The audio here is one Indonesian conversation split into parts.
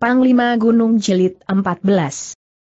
Panglima Gunung Jelit 14.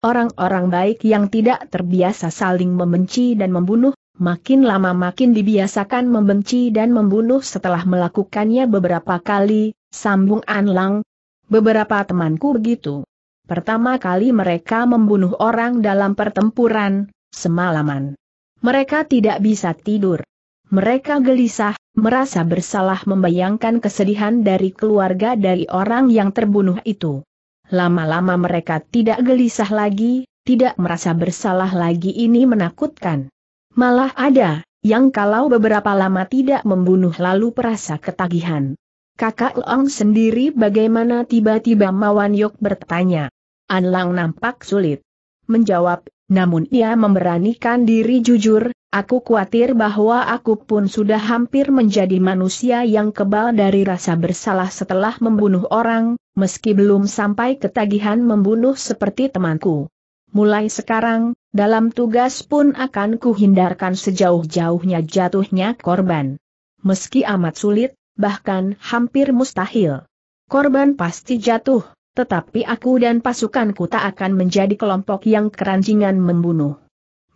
Orang-orang baik yang tidak terbiasa saling membenci dan membunuh, makin lama makin dibiasakan membenci dan membunuh setelah melakukannya beberapa kali, sambung Anlang. Beberapa temanku begitu. Pertama kali mereka membunuh orang dalam pertempuran, semalaman. Mereka tidak bisa tidur. Mereka gelisah, merasa bersalah membayangkan kesedihan dari keluarga dari orang yang terbunuh itu. Lama-lama mereka tidak gelisah lagi, tidak merasa bersalah lagi ini menakutkan. Malah ada, yang kalau beberapa lama tidak membunuh lalu perasa ketagihan. Kakak Long sendiri bagaimana tiba-tiba Mawan Yok bertanya. Anlang nampak sulit. Menjawab, namun ia memberanikan diri jujur, aku khawatir bahwa aku pun sudah hampir menjadi manusia yang kebal dari rasa bersalah setelah membunuh orang, meski belum sampai ketagihan membunuh seperti temanku. Mulai sekarang, dalam tugas pun akan kuhindarkan sejauh-jauhnya jatuhnya korban. Meski amat sulit, bahkan hampir mustahil. Korban pasti jatuh, tetapi aku dan pasukanku tak akan menjadi kelompok yang keranjingan membunuh.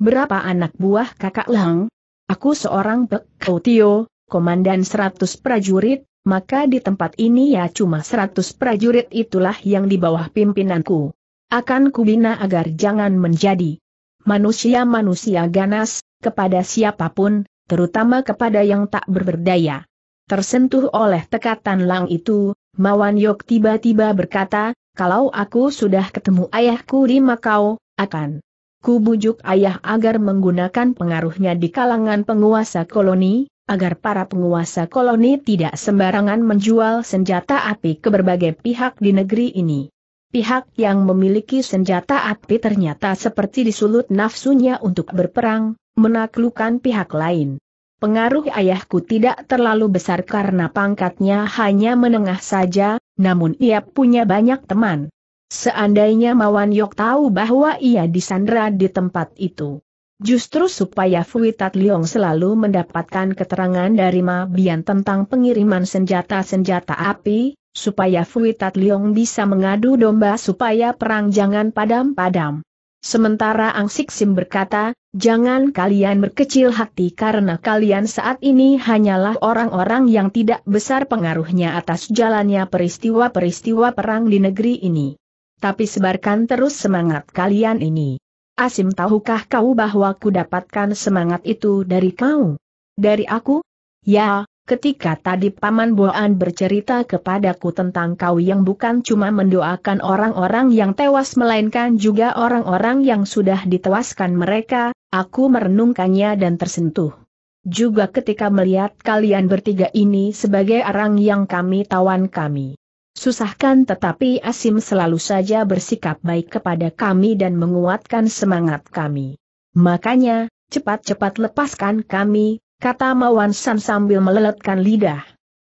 Berapa anak buah kakak Lang? Aku seorang Pekautio, komandan 100 prajurit, maka di tempat ini ya cuma 100 prajurit itulah yang di bawah pimpinanku. Akan kubina agar jangan menjadi manusia-manusia ganas, kepada siapapun, terutama kepada yang tak berberdaya. Tersentuh oleh tekatan lang itu, Mawan Yok tiba-tiba berkata, kalau aku sudah ketemu ayahku di Makau, akan ku bujuk ayah agar menggunakan pengaruhnya di kalangan penguasa koloni, agar para penguasa koloni tidak sembarangan menjual senjata api ke berbagai pihak di negeri ini. Pihak yang memiliki senjata api ternyata seperti disulut nafsunya untuk berperang, menaklukkan pihak lain. Pengaruh ayahku tidak terlalu besar karena pangkatnya hanya menengah saja, namun ia punya banyak teman. Seandainya Mawan Yok tahu bahwa ia disandra di tempat itu. Justru supaya Fuitat Liong selalu mendapatkan keterangan dari Ma Bian tentang pengiriman senjata-senjata api, supaya Fuitat Liong bisa mengadu domba supaya perang jangan padam-padam. Sementara Ang Sik Sim berkata, Jangan kalian berkecil hati karena kalian saat ini hanyalah orang-orang yang tidak besar pengaruhnya atas jalannya peristiwa-peristiwa perang di negeri ini. Tapi sebarkan terus semangat kalian ini. Asim tahukah kau bahwa ku dapatkan semangat itu dari kau? Dari aku? Ya, ketika tadi Paman Boan bercerita kepadaku tentang kau yang bukan cuma mendoakan orang-orang yang tewas melainkan juga orang-orang yang sudah ditewaskan mereka, Aku merenungkannya dan tersentuh. Juga ketika melihat kalian bertiga ini sebagai arang yang kami tawan kami. Susahkan tetapi Asim selalu saja bersikap baik kepada kami dan menguatkan semangat kami. Makanya, cepat-cepat lepaskan kami, kata Mawan San sambil meleletkan lidah.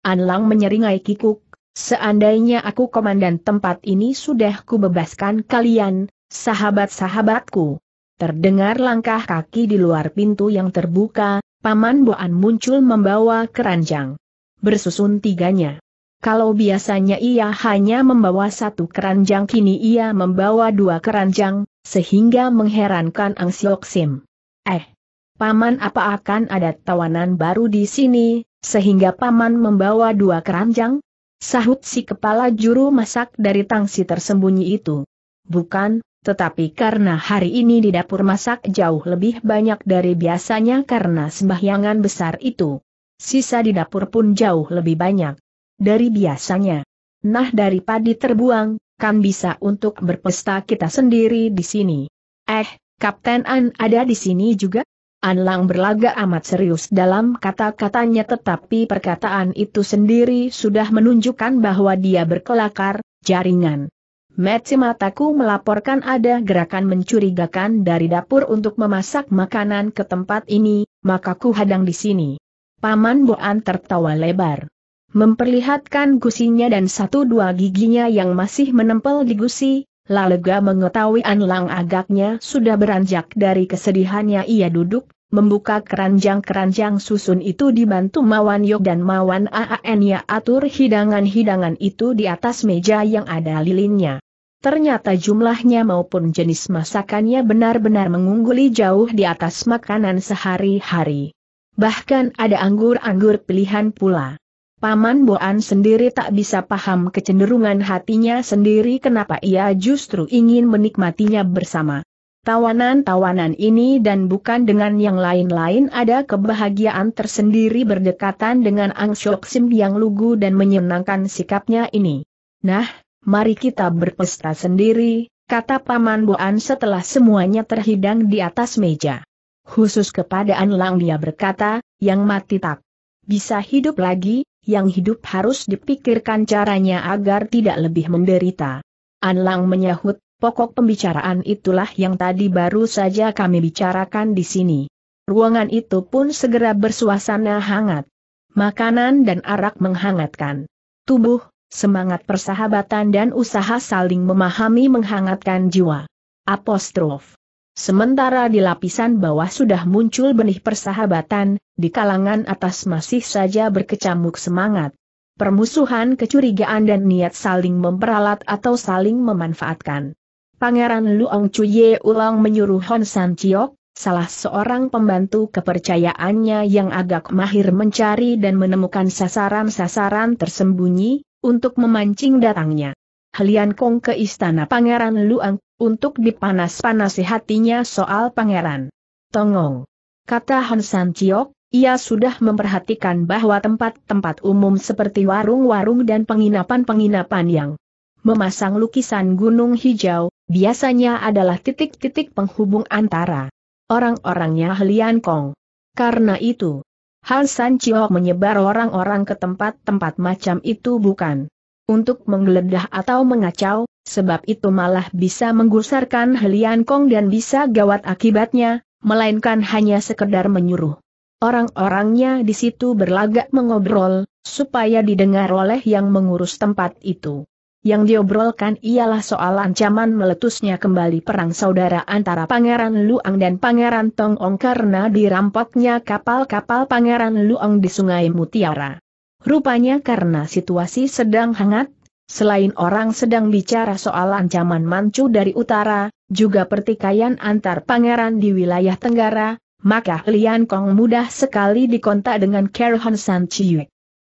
Anlang menyeringai kikuk, seandainya aku komandan tempat ini sudah kubebaskan kalian, sahabat-sahabatku. Terdengar langkah kaki di luar pintu yang terbuka, Paman Boan muncul membawa keranjang. Bersusun tiganya. Kalau biasanya ia hanya membawa satu keranjang kini ia membawa dua keranjang, sehingga mengherankan Ang Siok Sim. Eh, Paman apa akan ada tawanan baru di sini, sehingga Paman membawa dua keranjang? Sahut si kepala juru masak dari tangsi tersembunyi itu. Bukan, tetapi karena hari ini di dapur masak jauh lebih banyak dari biasanya karena sembahyangan besar itu. Sisa di dapur pun jauh lebih banyak dari biasanya. Nah dari padi terbuang, kan bisa untuk berpesta kita sendiri di sini. Eh, Kapten An ada di sini juga? An Lang berlagak amat serius dalam kata-katanya tetapi perkataan itu sendiri sudah menunjukkan bahwa dia berkelakar, jaringan. Metsi mataku melaporkan ada gerakan mencurigakan dari dapur untuk memasak makanan ke tempat ini, maka ku hadang di sini. Paman Boan tertawa lebar. Memperlihatkan gusinya dan satu dua giginya yang masih menempel di gusi, Lalega mengetahui Anlang agaknya sudah beranjak dari kesedihannya ia duduk, membuka keranjang-keranjang susun itu dibantu Mawan Yok dan Mawan AAN ya atur hidangan-hidangan itu di atas meja yang ada lilinnya. Ternyata jumlahnya maupun jenis masakannya benar-benar mengungguli jauh di atas makanan sehari-hari. Bahkan ada anggur-anggur pilihan pula. Paman Boan sendiri tak bisa paham kecenderungan hatinya sendiri kenapa ia justru ingin menikmatinya bersama Tawanan-tawanan ini dan bukan dengan yang lain-lain ada kebahagiaan tersendiri berdekatan dengan Ang Syok Sim yang lugu dan menyenangkan sikapnya ini. Nah, mari kita berpesta sendiri, kata Paman Boan setelah semuanya terhidang di atas meja. Khusus kepada An Lang dia berkata, yang mati tak bisa hidup lagi, yang hidup harus dipikirkan caranya agar tidak lebih menderita. An Lang menyahut, Pokok pembicaraan itulah yang tadi baru saja kami bicarakan di sini. Ruangan itu pun segera bersuasana hangat. Makanan dan arak menghangatkan tubuh, semangat persahabatan dan usaha saling memahami menghangatkan jiwa. Apostrof. Sementara di lapisan bawah sudah muncul benih persahabatan, di kalangan atas masih saja berkecamuk semangat. Permusuhan kecurigaan dan niat saling memperalat atau saling memanfaatkan. Pangeran Luang Cuye ulang menyuruh Hon San Chiok, salah seorang pembantu kepercayaannya yang agak mahir mencari dan menemukan sasaran-sasaran tersembunyi, untuk memancing datangnya. Helian Kong ke istana Pangeran Luang, untuk dipanas-panasi hatinya soal pangeran. Tongong. Kata Hon San Chiok, ia sudah memperhatikan bahwa tempat-tempat umum seperti warung-warung dan penginapan-penginapan yang memasang lukisan gunung hijau, biasanya adalah titik-titik penghubung antara orang-orangnya Helian Kong. Karena itu, Han San Chiu menyebar orang-orang ke tempat-tempat macam itu bukan untuk menggeledah atau mengacau, sebab itu malah bisa menggusarkan Helian Kong dan bisa gawat akibatnya, melainkan hanya sekedar menyuruh. Orang-orangnya di situ berlagak mengobrol, supaya didengar oleh yang mengurus tempat itu. Yang diobrolkan ialah soal ancaman meletusnya kembali perang saudara antara Pangeran Luang dan Pangeran Tongong karena dirampoknya kapal-kapal Pangeran Luang di Sungai Mutiara. Rupanya karena situasi sedang hangat, selain orang sedang bicara soal ancaman mancu dari utara, juga pertikaian antar pangeran di wilayah tenggara, maka Lian Kong mudah sekali dikontak dengan Kerhan San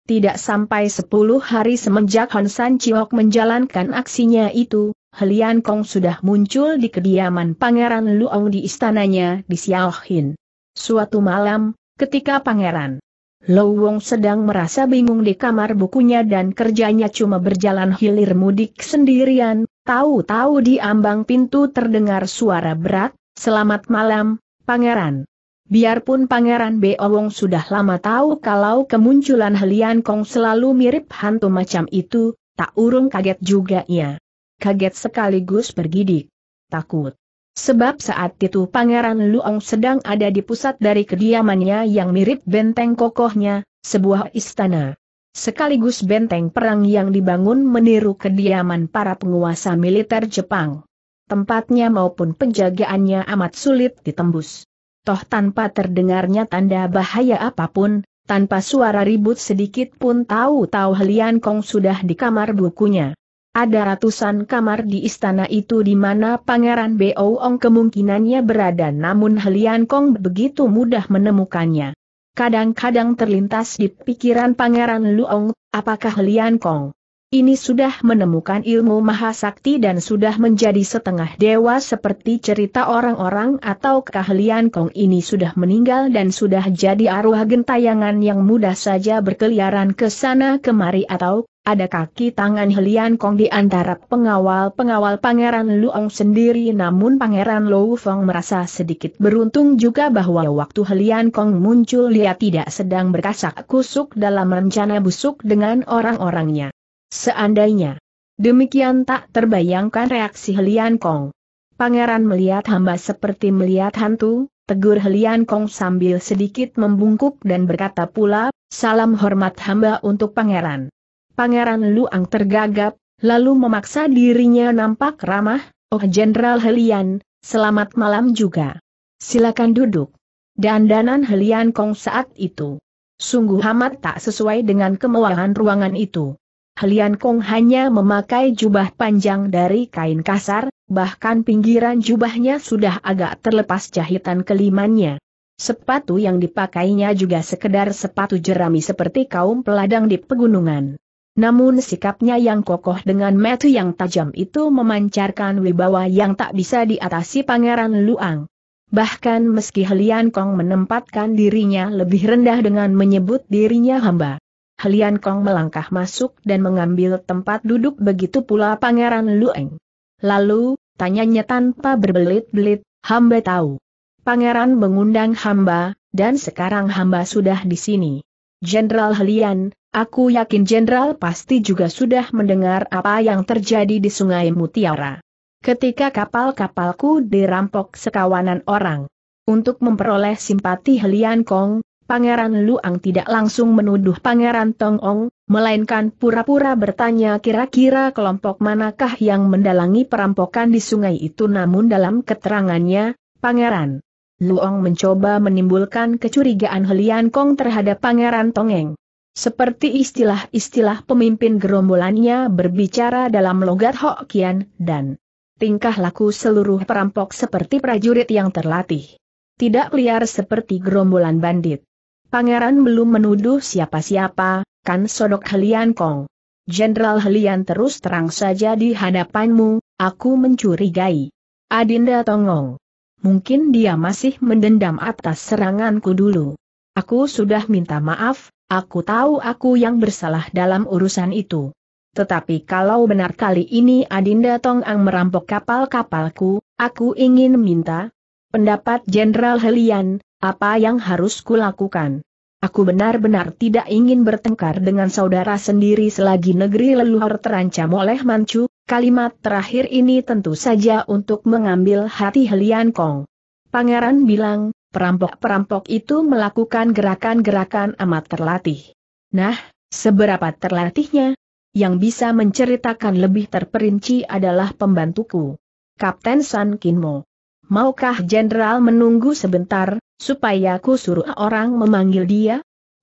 tidak sampai sepuluh hari semenjak Hon San Chiok menjalankan aksinya itu, Helian Kong sudah muncul di kediaman Pangeran Luong di istananya di Xiaohin. Suatu malam, ketika Pangeran Luong sedang merasa bingung di kamar bukunya dan kerjanya cuma berjalan hilir mudik sendirian, tahu-tahu di ambang pintu terdengar suara berat, Selamat malam, Pangeran. Biarpun Pangeran Beowong sudah lama tahu kalau kemunculan Helian Kong selalu mirip hantu macam itu, tak urung kaget juga ia. Kaget sekaligus bergidik. Takut. Sebab saat itu Pangeran Luong sedang ada di pusat dari kediamannya yang mirip benteng kokohnya, sebuah istana. Sekaligus benteng perang yang dibangun meniru kediaman para penguasa militer Jepang. Tempatnya maupun penjagaannya amat sulit ditembus toh tanpa terdengarnya tanda bahaya apapun, tanpa suara ribut sedikit pun tahu-tahu Helian Kong sudah di kamar bukunya. Ada ratusan kamar di istana itu di mana Pangeran Bo Ong kemungkinannya berada namun Helian Kong begitu mudah menemukannya. Kadang-kadang terlintas di pikiran Pangeran Luong, apakah Helian Kong ini sudah menemukan ilmu mahasakti dan sudah menjadi setengah dewa seperti cerita orang-orang atau keahlian Kong ini sudah meninggal dan sudah jadi arwah gentayangan yang mudah saja berkeliaran ke sana kemari atau ada kaki tangan Helian Kong di antara pengawal-pengawal Pangeran Luong sendiri namun Pangeran Lou Fong merasa sedikit beruntung juga bahwa waktu Helian Kong muncul dia tidak sedang berkasak kusuk dalam rencana busuk dengan orang-orangnya. Seandainya demikian tak terbayangkan reaksi Helian Kong. Pangeran melihat hamba seperti melihat hantu, tegur Helian Kong sambil sedikit membungkuk dan berkata pula, salam hormat hamba untuk pangeran. Pangeran Luang tergagap, lalu memaksa dirinya nampak ramah, oh Jenderal Helian, selamat malam juga. Silakan duduk. Dandanan Helian Kong saat itu. Sungguh amat tak sesuai dengan kemewahan ruangan itu. Helian Kong hanya memakai jubah panjang dari kain kasar, bahkan pinggiran jubahnya sudah agak terlepas jahitan kelimannya. Sepatu yang dipakainya juga sekedar sepatu jerami seperti kaum peladang di pegunungan. Namun sikapnya yang kokoh dengan metu yang tajam itu memancarkan wibawa yang tak bisa diatasi Pangeran Luang. Bahkan meski Helian Kong menempatkan dirinya lebih rendah dengan menyebut dirinya hamba. Helian Kong melangkah masuk dan mengambil tempat duduk begitu pula Pangeran Lueng. Lalu, tanyanya tanpa berbelit-belit, hamba tahu. Pangeran mengundang hamba, dan sekarang hamba sudah di sini. Jenderal Helian, aku yakin Jenderal pasti juga sudah mendengar apa yang terjadi di Sungai Mutiara. Ketika kapal-kapalku dirampok sekawanan orang. Untuk memperoleh simpati Helian Kong, Pangeran Luang tidak langsung menuduh Pangeran Tongong, melainkan pura-pura bertanya kira-kira kelompok manakah yang mendalangi perampokan di sungai itu namun dalam keterangannya, Pangeran Luang mencoba menimbulkan kecurigaan Helian Kong terhadap Pangeran Tongeng. Seperti istilah-istilah pemimpin gerombolannya berbicara dalam logat Hokkien dan tingkah laku seluruh perampok seperti prajurit yang terlatih. Tidak liar seperti gerombolan bandit. Pangeran belum menuduh siapa-siapa, kan sodok Helian Kong. Jenderal Helian terus terang saja di hadapanmu, aku mencurigai. Adinda Tongong. Mungkin dia masih mendendam atas seranganku dulu. Aku sudah minta maaf, aku tahu aku yang bersalah dalam urusan itu. Tetapi kalau benar kali ini Adinda Tongang merampok kapal-kapalku, aku ingin minta pendapat Jenderal Helian, apa yang harus kulakukan? Aku benar-benar tidak ingin bertengkar dengan saudara sendiri selagi negeri leluhur terancam oleh Manchu, kalimat terakhir ini tentu saja untuk mengambil hati Helian Kong. Pangeran bilang, perampok-perampok itu melakukan gerakan-gerakan amat terlatih. Nah, seberapa terlatihnya? Yang bisa menceritakan lebih terperinci adalah pembantuku. Kapten San Kinmo. Maukah Jenderal menunggu sebentar, Supaya ku suruh orang memanggil dia?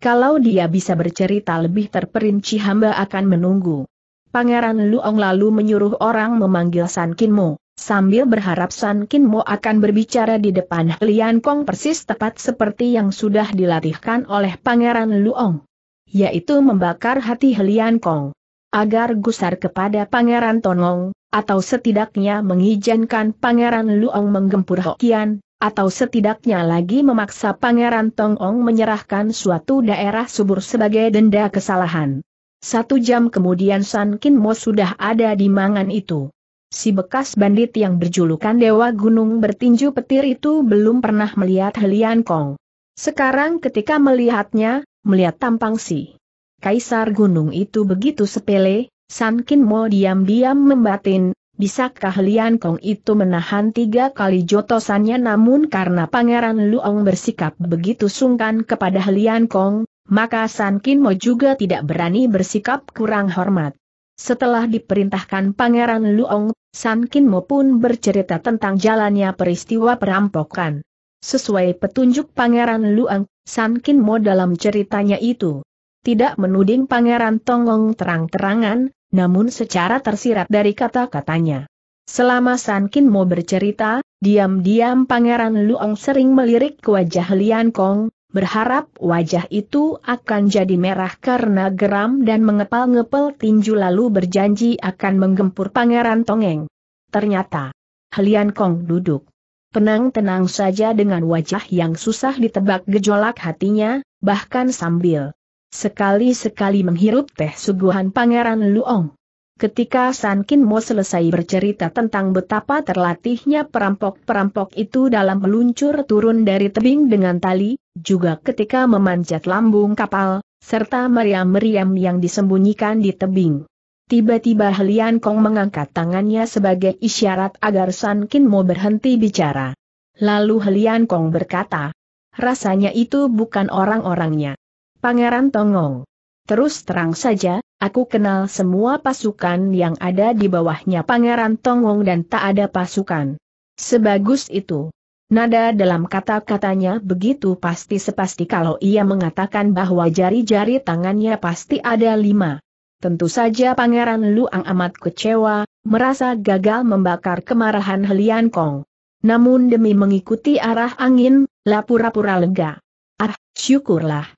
Kalau dia bisa bercerita lebih terperinci hamba akan menunggu. Pangeran Luong lalu menyuruh orang memanggil San Kinmo, sambil berharap San Kinmo akan berbicara di depan Lian Kong persis tepat seperti yang sudah dilatihkan oleh Pangeran Luong. Yaitu membakar hati Lian Kong. Agar gusar kepada Pangeran Tonong, atau setidaknya mengizinkan Pangeran Luong menggempur Hokian, atau setidaknya lagi memaksa Pangeran Tongong menyerahkan suatu daerah subur sebagai denda kesalahan. Satu jam kemudian San Kin Mo sudah ada di mangan itu. Si bekas bandit yang berjulukan Dewa Gunung bertinju petir itu belum pernah melihat Helian Kong. Sekarang ketika melihatnya, melihat tampang si Kaisar Gunung itu begitu sepele, San Kin Mo diam-diam membatin, Bisakah Lian Kong itu menahan tiga kali jotosannya namun karena Pangeran Luong bersikap begitu sungkan kepada Lian Kong, maka San Kin Mo juga tidak berani bersikap kurang hormat. Setelah diperintahkan Pangeran Luong, San Kin Mo pun bercerita tentang jalannya peristiwa perampokan. Sesuai petunjuk Pangeran Luong, San Kin Mo dalam ceritanya itu tidak menuding Pangeran Tongong terang-terangan, namun secara tersirat dari kata-katanya. Selama San Kin Mo bercerita, diam-diam Pangeran Luong sering melirik ke wajah Lian Kong, berharap wajah itu akan jadi merah karena geram dan mengepal-ngepel tinju lalu berjanji akan menggempur Pangeran Tongeng. Ternyata, Lian Kong duduk. Tenang-tenang saja dengan wajah yang susah ditebak gejolak hatinya, bahkan sambil sekali-sekali menghirup teh suguhan Pangeran Luong. Ketika San Kin Mo selesai bercerita tentang betapa terlatihnya perampok-perampok itu dalam meluncur turun dari tebing dengan tali, juga ketika memanjat lambung kapal, serta meriam-meriam yang disembunyikan di tebing. Tiba-tiba Helian Kong mengangkat tangannya sebagai isyarat agar San Kin Mo berhenti bicara. Lalu Helian Kong berkata, rasanya itu bukan orang-orangnya. Pangeran Tongong. Terus terang saja, aku kenal semua pasukan yang ada di bawahnya Pangeran Tongong dan tak ada pasukan. Sebagus itu. Nada dalam kata-katanya begitu pasti sepasti kalau ia mengatakan bahwa jari-jari tangannya pasti ada lima. Tentu saja Pangeran Luang amat kecewa, merasa gagal membakar kemarahan Helian Kong. Namun demi mengikuti arah angin, lapura-pura lega. Ah, syukurlah.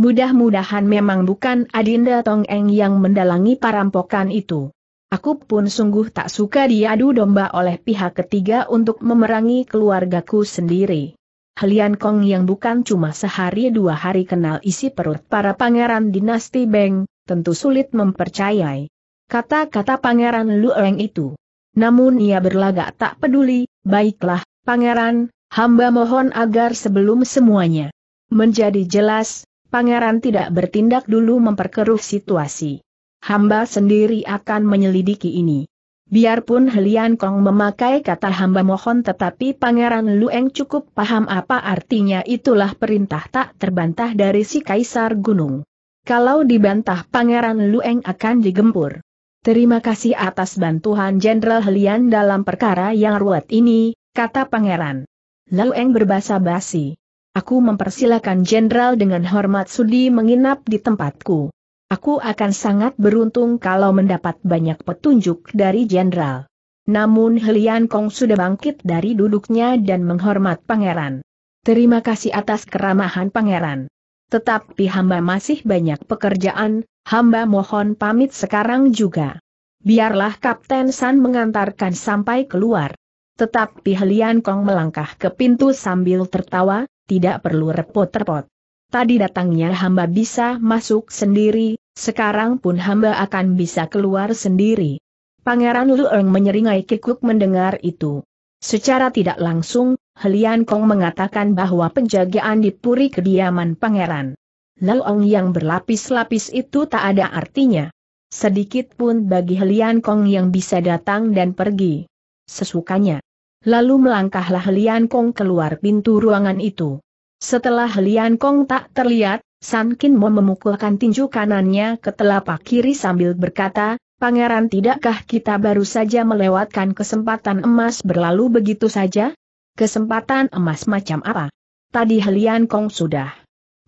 Mudah-mudahan memang bukan Adinda Tong Eng yang mendalangi perampokan itu. Aku pun sungguh tak suka diadu domba oleh pihak ketiga untuk memerangi keluargaku sendiri. Helian Kong yang bukan cuma sehari dua hari kenal isi perut para pangeran dinasti Beng, tentu sulit mempercayai kata-kata pangeran Lu Eng itu. Namun ia berlagak tak peduli, baiklah, pangeran, hamba mohon agar sebelum semuanya menjadi jelas, pangeran tidak bertindak dulu memperkeruh situasi. Hamba sendiri akan menyelidiki ini. Biarpun Helian Kong memakai kata hamba mohon tetapi Pangeran Lueng cukup paham apa artinya itulah perintah tak terbantah dari si Kaisar Gunung. Kalau dibantah Pangeran Lueng akan digempur. Terima kasih atas bantuan Jenderal Helian dalam perkara yang ruwet ini, kata Pangeran. Lueng berbahasa basi. Aku mempersilahkan jenderal dengan hormat sudi menginap di tempatku. Aku akan sangat beruntung kalau mendapat banyak petunjuk dari jenderal. Namun Helian Kong sudah bangkit dari duduknya dan menghormat pangeran. Terima kasih atas keramahan pangeran. Tetapi hamba masih banyak pekerjaan, hamba mohon pamit sekarang juga. Biarlah Kapten San mengantarkan sampai keluar. Tetapi Helian Kong melangkah ke pintu sambil tertawa, tidak perlu repot-repot. Tadi datangnya hamba bisa masuk sendiri, sekarang pun hamba akan bisa keluar sendiri. Pangeran Lueng menyeringai kikuk mendengar itu. Secara tidak langsung, Helian Kong mengatakan bahwa penjagaan di puri kediaman pangeran. Lueng yang berlapis-lapis itu tak ada artinya. Sedikit pun bagi Helian Kong yang bisa datang dan pergi. Sesukanya. Lalu melangkahlah Lian Kong keluar pintu ruangan itu. Setelah Lian Kong tak terlihat, San Kin Mo memukulkan tinju kanannya ke telapak kiri sambil berkata, Pangeran tidakkah kita baru saja melewatkan kesempatan emas berlalu begitu saja? Kesempatan emas macam apa? Tadi Lian Kong sudah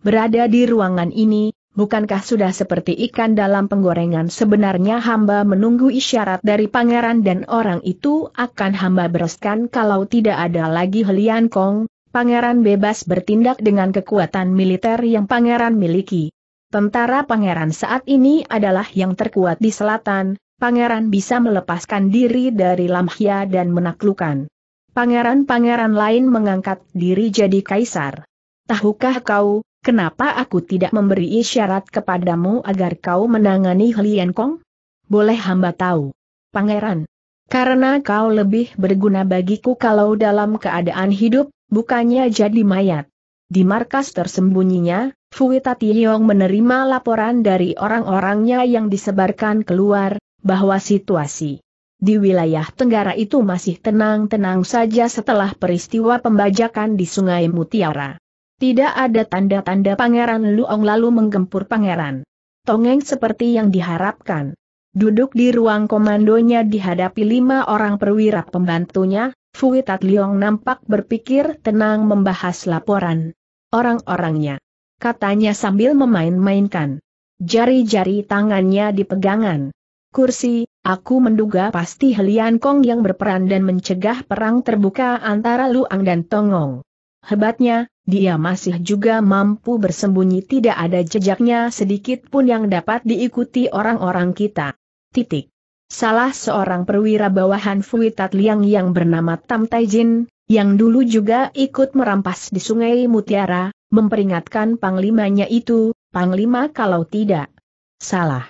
berada di ruangan ini, bukankah sudah seperti ikan dalam penggorengan sebenarnya hamba menunggu isyarat dari pangeran dan orang itu akan hamba bereskan kalau tidak ada lagi Helian Kong, pangeran bebas bertindak dengan kekuatan militer yang pangeran miliki. Tentara pangeran saat ini adalah yang terkuat di selatan, pangeran bisa melepaskan diri dari Lamhya dan menaklukkan. Pangeran-pangeran lain mengangkat diri jadi kaisar. Tahukah kau, Kenapa aku tidak memberi isyarat kepadamu agar kau menangani Hlian Kong? Boleh hamba tahu. Pangeran. Karena kau lebih berguna bagiku kalau dalam keadaan hidup, bukannya jadi mayat. Di markas tersembunyinya, Fuita Tiong menerima laporan dari orang-orangnya yang disebarkan keluar, bahwa situasi di wilayah Tenggara itu masih tenang-tenang saja setelah peristiwa pembajakan di Sungai Mutiara. Tidak ada tanda-tanda Pangeran Luong lalu menggempur Pangeran. Tongeng seperti yang diharapkan. Duduk di ruang komandonya dihadapi lima orang perwira pembantunya, Fuitat Tat Liong nampak berpikir tenang membahas laporan. Orang-orangnya. Katanya sambil memain-mainkan. Jari-jari tangannya dipegangan. Kursi, Aku menduga pasti Helian Kong yang berperan dan mencegah perang terbuka antara Luang dan Tongong. Hebatnya, dia masih juga mampu bersembunyi tidak ada jejaknya sedikit pun yang dapat diikuti orang-orang kita. Titik. Salah seorang perwira bawahan Fuitat Liang yang bernama Tam Taijin, yang dulu juga ikut merampas di Sungai Mutiara, memperingatkan panglimanya itu, panglima kalau tidak salah.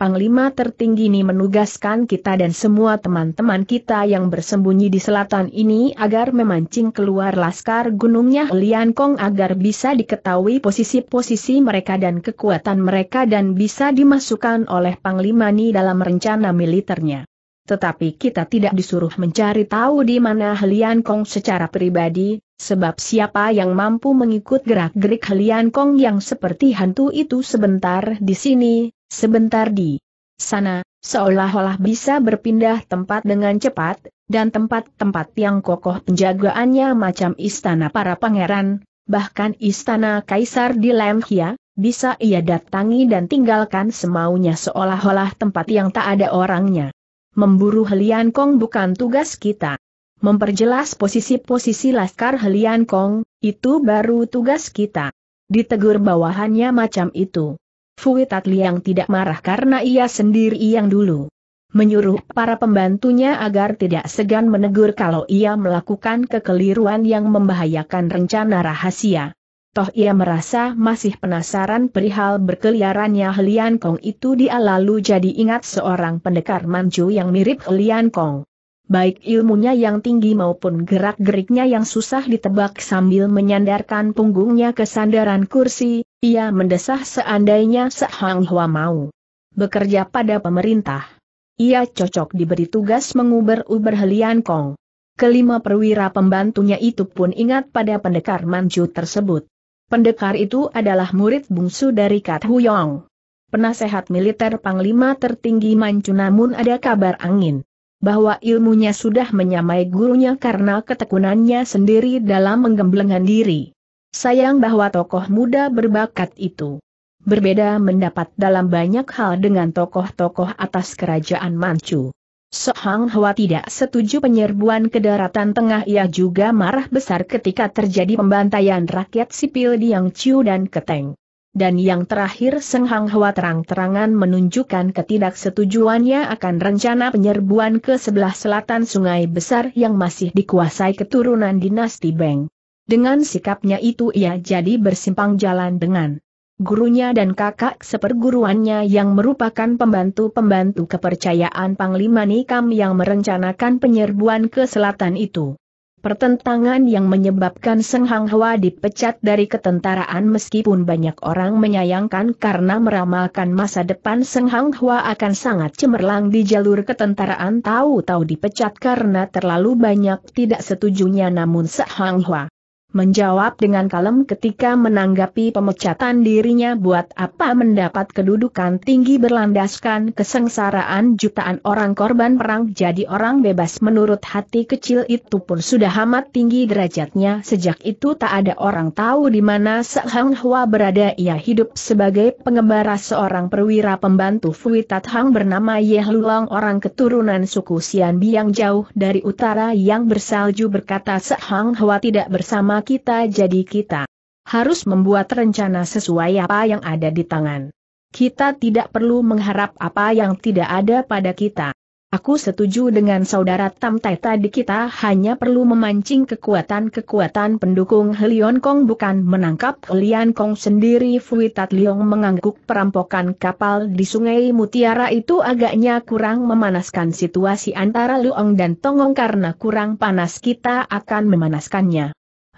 Panglima tertinggi ini menugaskan kita dan semua teman-teman kita yang bersembunyi di selatan ini agar memancing keluar laskar gunungnya Lian Kong agar bisa diketahui posisi-posisi mereka dan kekuatan mereka dan bisa dimasukkan oleh Panglima ini dalam rencana militernya. Tetapi kita tidak disuruh mencari tahu di mana Lian Kong secara pribadi, sebab siapa yang mampu mengikut gerak-gerik Lian Kong yang seperti hantu itu sebentar di sini, Sebentar di sana, seolah-olah bisa berpindah tempat dengan cepat, dan tempat-tempat yang kokoh penjagaannya macam istana para pangeran, bahkan istana kaisar di Lemhia, bisa ia datangi dan tinggalkan semaunya seolah-olah tempat yang tak ada orangnya. Memburu Helian Kong bukan tugas kita. Memperjelas posisi-posisi laskar Helian Kong, itu baru tugas kita. Ditegur bawahannya macam itu. Fui Tat Liang tidak marah karena ia sendiri yang dulu menyuruh para pembantunya agar tidak segan menegur kalau ia melakukan kekeliruan yang membahayakan rencana rahasia. Toh ia merasa masih penasaran perihal berkeliarannya Helian Kong itu dia lalu jadi ingat seorang pendekar manju yang mirip Helian Kong baik ilmunya yang tinggi maupun gerak-geriknya yang susah ditebak sambil menyandarkan punggungnya ke sandaran kursi, ia mendesah seandainya Sehang Hua mau bekerja pada pemerintah. Ia cocok diberi tugas menguber-uber Helian Kong. Kelima perwira pembantunya itu pun ingat pada pendekar Manju tersebut. Pendekar itu adalah murid bungsu dari Kat Huyong. Penasehat militer Panglima tertinggi Manju namun ada kabar angin bahwa ilmunya sudah menyamai gurunya karena ketekunannya sendiri dalam menggemblengan diri. Sayang bahwa tokoh muda berbakat itu berbeda mendapat dalam banyak hal dengan tokoh-tokoh atas kerajaan Manchu. Sohang Hwa tidak setuju penyerbuan ke daratan tengah ia juga marah besar ketika terjadi pembantaian rakyat sipil di Yangqiu dan Keteng dan yang terakhir Seng Hang Hwa terang-terangan menunjukkan ketidaksetujuannya akan rencana penyerbuan ke sebelah selatan sungai besar yang masih dikuasai keturunan dinasti Beng. Dengan sikapnya itu ia jadi bersimpang jalan dengan gurunya dan kakak seperguruannya yang merupakan pembantu-pembantu kepercayaan Panglima Nikam yang merencanakan penyerbuan ke selatan itu. Pertentangan yang menyebabkan Seng Hang Hwa dipecat dari ketentaraan meskipun banyak orang menyayangkan karena meramalkan masa depan Seng Hang Hwa akan sangat cemerlang di jalur ketentaraan tahu-tahu dipecat karena terlalu banyak tidak setujunya namun Seng Hang Hwa menjawab dengan kalem ketika menanggapi pemecatan dirinya buat apa mendapat kedudukan tinggi berlandaskan kesengsaraan jutaan orang korban perang jadi orang bebas menurut hati kecil itu pun sudah amat tinggi derajatnya sejak itu tak ada orang tahu di mana Sehang Hwa berada ia hidup sebagai pengembara seorang perwira pembantu Fui Tat Hang bernama Yeh Lulong orang keturunan suku Sian Biang jauh dari utara yang bersalju berkata Sehang Hwa tidak bersama kita jadi kita. Harus membuat rencana sesuai apa yang ada di tangan. Kita tidak perlu mengharap apa yang tidak ada pada kita. Aku setuju dengan saudara Tamtai tadi kita hanya perlu memancing kekuatan-kekuatan pendukung Helion Kong bukan menangkap Helion Kong sendiri Fui Tat Liong mengangguk perampokan kapal di sungai Mutiara itu agaknya kurang memanaskan situasi antara Luong dan Tongong karena kurang panas kita akan memanaskannya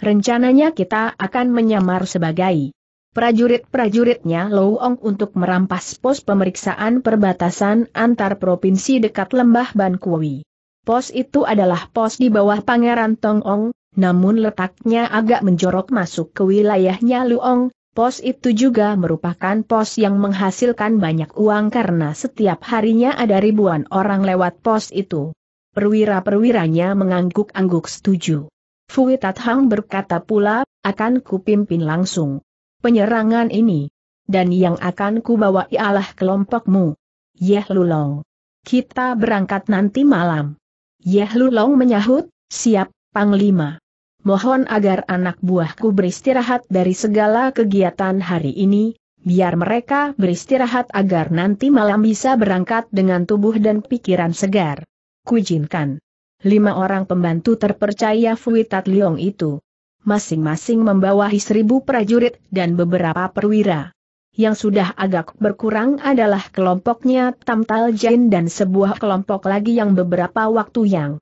rencananya kita akan menyamar sebagai prajurit-prajuritnya Ong untuk merampas pos pemeriksaan perbatasan antar provinsi dekat lembah Ban Kui. Pos itu adalah pos di bawah Pangeran Tong Ong, namun letaknya agak menjorok masuk ke wilayahnya Luong. Pos itu juga merupakan pos yang menghasilkan banyak uang karena setiap harinya ada ribuan orang lewat pos itu. Perwira-perwiranya mengangguk-angguk setuju. Fui Tathang berkata pula, akan kupimpin langsung penyerangan ini. Dan yang akan kubawa ialah kelompokmu. Yeh Lulong. Kita berangkat nanti malam. Yeh Lulong menyahut, siap, Panglima. Mohon agar anak buahku beristirahat dari segala kegiatan hari ini, biar mereka beristirahat agar nanti malam bisa berangkat dengan tubuh dan pikiran segar. Kujinkan lima orang pembantu terpercaya Fui Tat Liong itu. Masing-masing membawahi seribu prajurit dan beberapa perwira. Yang sudah agak berkurang adalah kelompoknya Tamtal Jain dan sebuah kelompok lagi yang beberapa waktu yang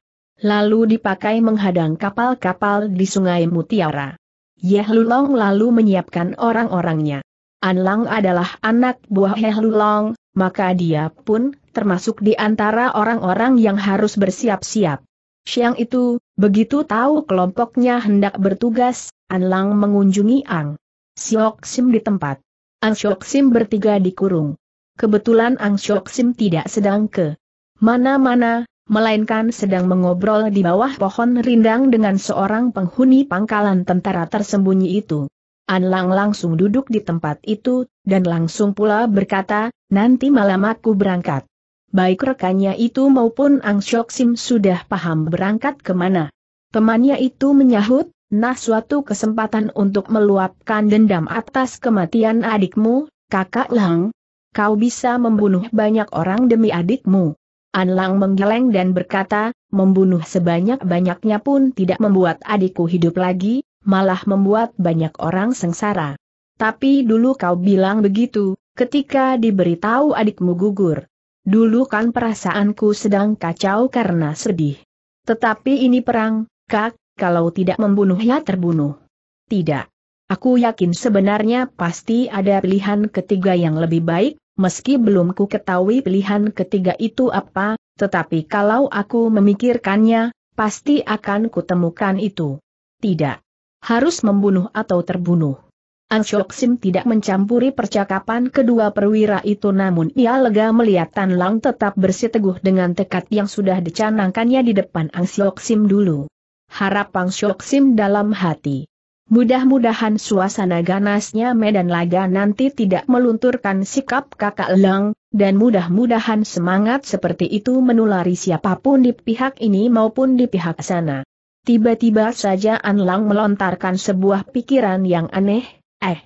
lalu dipakai menghadang kapal-kapal di Sungai Mutiara. Yeh Lulong lalu menyiapkan orang-orangnya. Anlang adalah anak buah Yeh Lulong, maka dia pun termasuk di antara orang-orang yang harus bersiap-siap. Siang itu, begitu tahu kelompoknya hendak bertugas, An Lang mengunjungi Ang Siok Sim di tempat. Ang Siok Sim bertiga dikurung. Kebetulan Ang Siok Sim tidak sedang ke mana-mana, melainkan sedang mengobrol di bawah pohon rindang dengan seorang penghuni pangkalan tentara tersembunyi itu. An Lang langsung duduk di tempat itu, dan langsung pula berkata, nanti malam aku berangkat baik rekannya itu maupun Ang Syok Sim sudah paham berangkat kemana. Temannya itu menyahut, nah suatu kesempatan untuk meluapkan dendam atas kematian adikmu, kakak Lang. Kau bisa membunuh banyak orang demi adikmu. An Lang menggeleng dan berkata, membunuh sebanyak-banyaknya pun tidak membuat adikku hidup lagi, malah membuat banyak orang sengsara. Tapi dulu kau bilang begitu, ketika diberitahu adikmu gugur. Dulu kan perasaanku sedang kacau karena sedih. Tetapi ini perang, Kak, kalau tidak membunuh ya terbunuh. Tidak. Aku yakin sebenarnya pasti ada pilihan ketiga yang lebih baik, meski belum ku ketahui pilihan ketiga itu apa, tetapi kalau aku memikirkannya, pasti akan kutemukan itu. Tidak. Harus membunuh atau terbunuh. An Shok Sim tidak mencampuri percakapan kedua perwira itu namun ia lega melihat Tan Lang tetap bersiteguh dengan tekad yang sudah dicanangkannya di depan Ang Shok Sim dulu. Harap Ang Shok Sim dalam hati. Mudah-mudahan suasana ganasnya Medan Laga nanti tidak melunturkan sikap kakak Lang, dan mudah-mudahan semangat seperti itu menulari siapapun di pihak ini maupun di pihak sana. Tiba-tiba saja An Lang melontarkan sebuah pikiran yang aneh, Eh,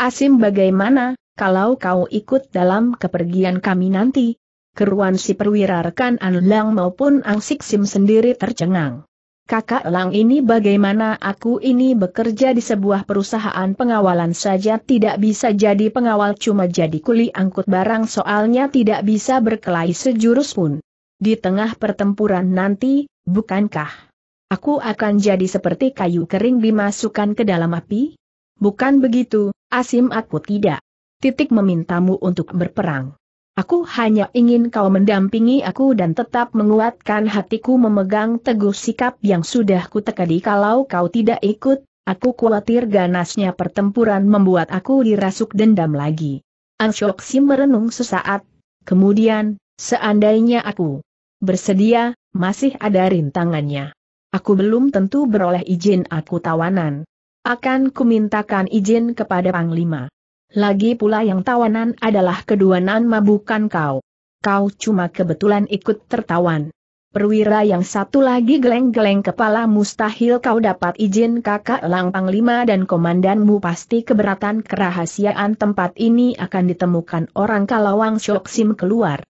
Asim bagaimana, kalau kau ikut dalam kepergian kami nanti? Keruan si perwira rekan An Lang maupun Ang Siksim sendiri tercengang. Kakak Lang ini bagaimana aku ini bekerja di sebuah perusahaan pengawalan saja tidak bisa jadi pengawal cuma jadi kuli angkut barang soalnya tidak bisa berkelahi sejurus pun. Di tengah pertempuran nanti, bukankah? Aku akan jadi seperti kayu kering dimasukkan ke dalam api? Bukan begitu, Asim aku tidak. Titik memintamu untuk berperang. Aku hanya ingin kau mendampingi aku dan tetap menguatkan hatiku memegang teguh sikap yang sudah ku kutekadi kalau kau tidak ikut, aku khawatir ganasnya pertempuran membuat aku dirasuk dendam lagi. Anshok Sim merenung sesaat, kemudian, seandainya aku bersedia, masih ada rintangannya. Aku belum tentu beroleh izin aku tawanan. Akan kumintakan izin kepada Panglima. Lagi pula yang tawanan adalah kedua Nanma bukan kau. Kau cuma kebetulan ikut tertawan. Perwira yang satu lagi geleng-geleng kepala mustahil kau dapat izin kakak Lang Panglima dan komandanmu pasti keberatan kerahasiaan tempat ini akan ditemukan orang kalau Wang Syoksim keluar.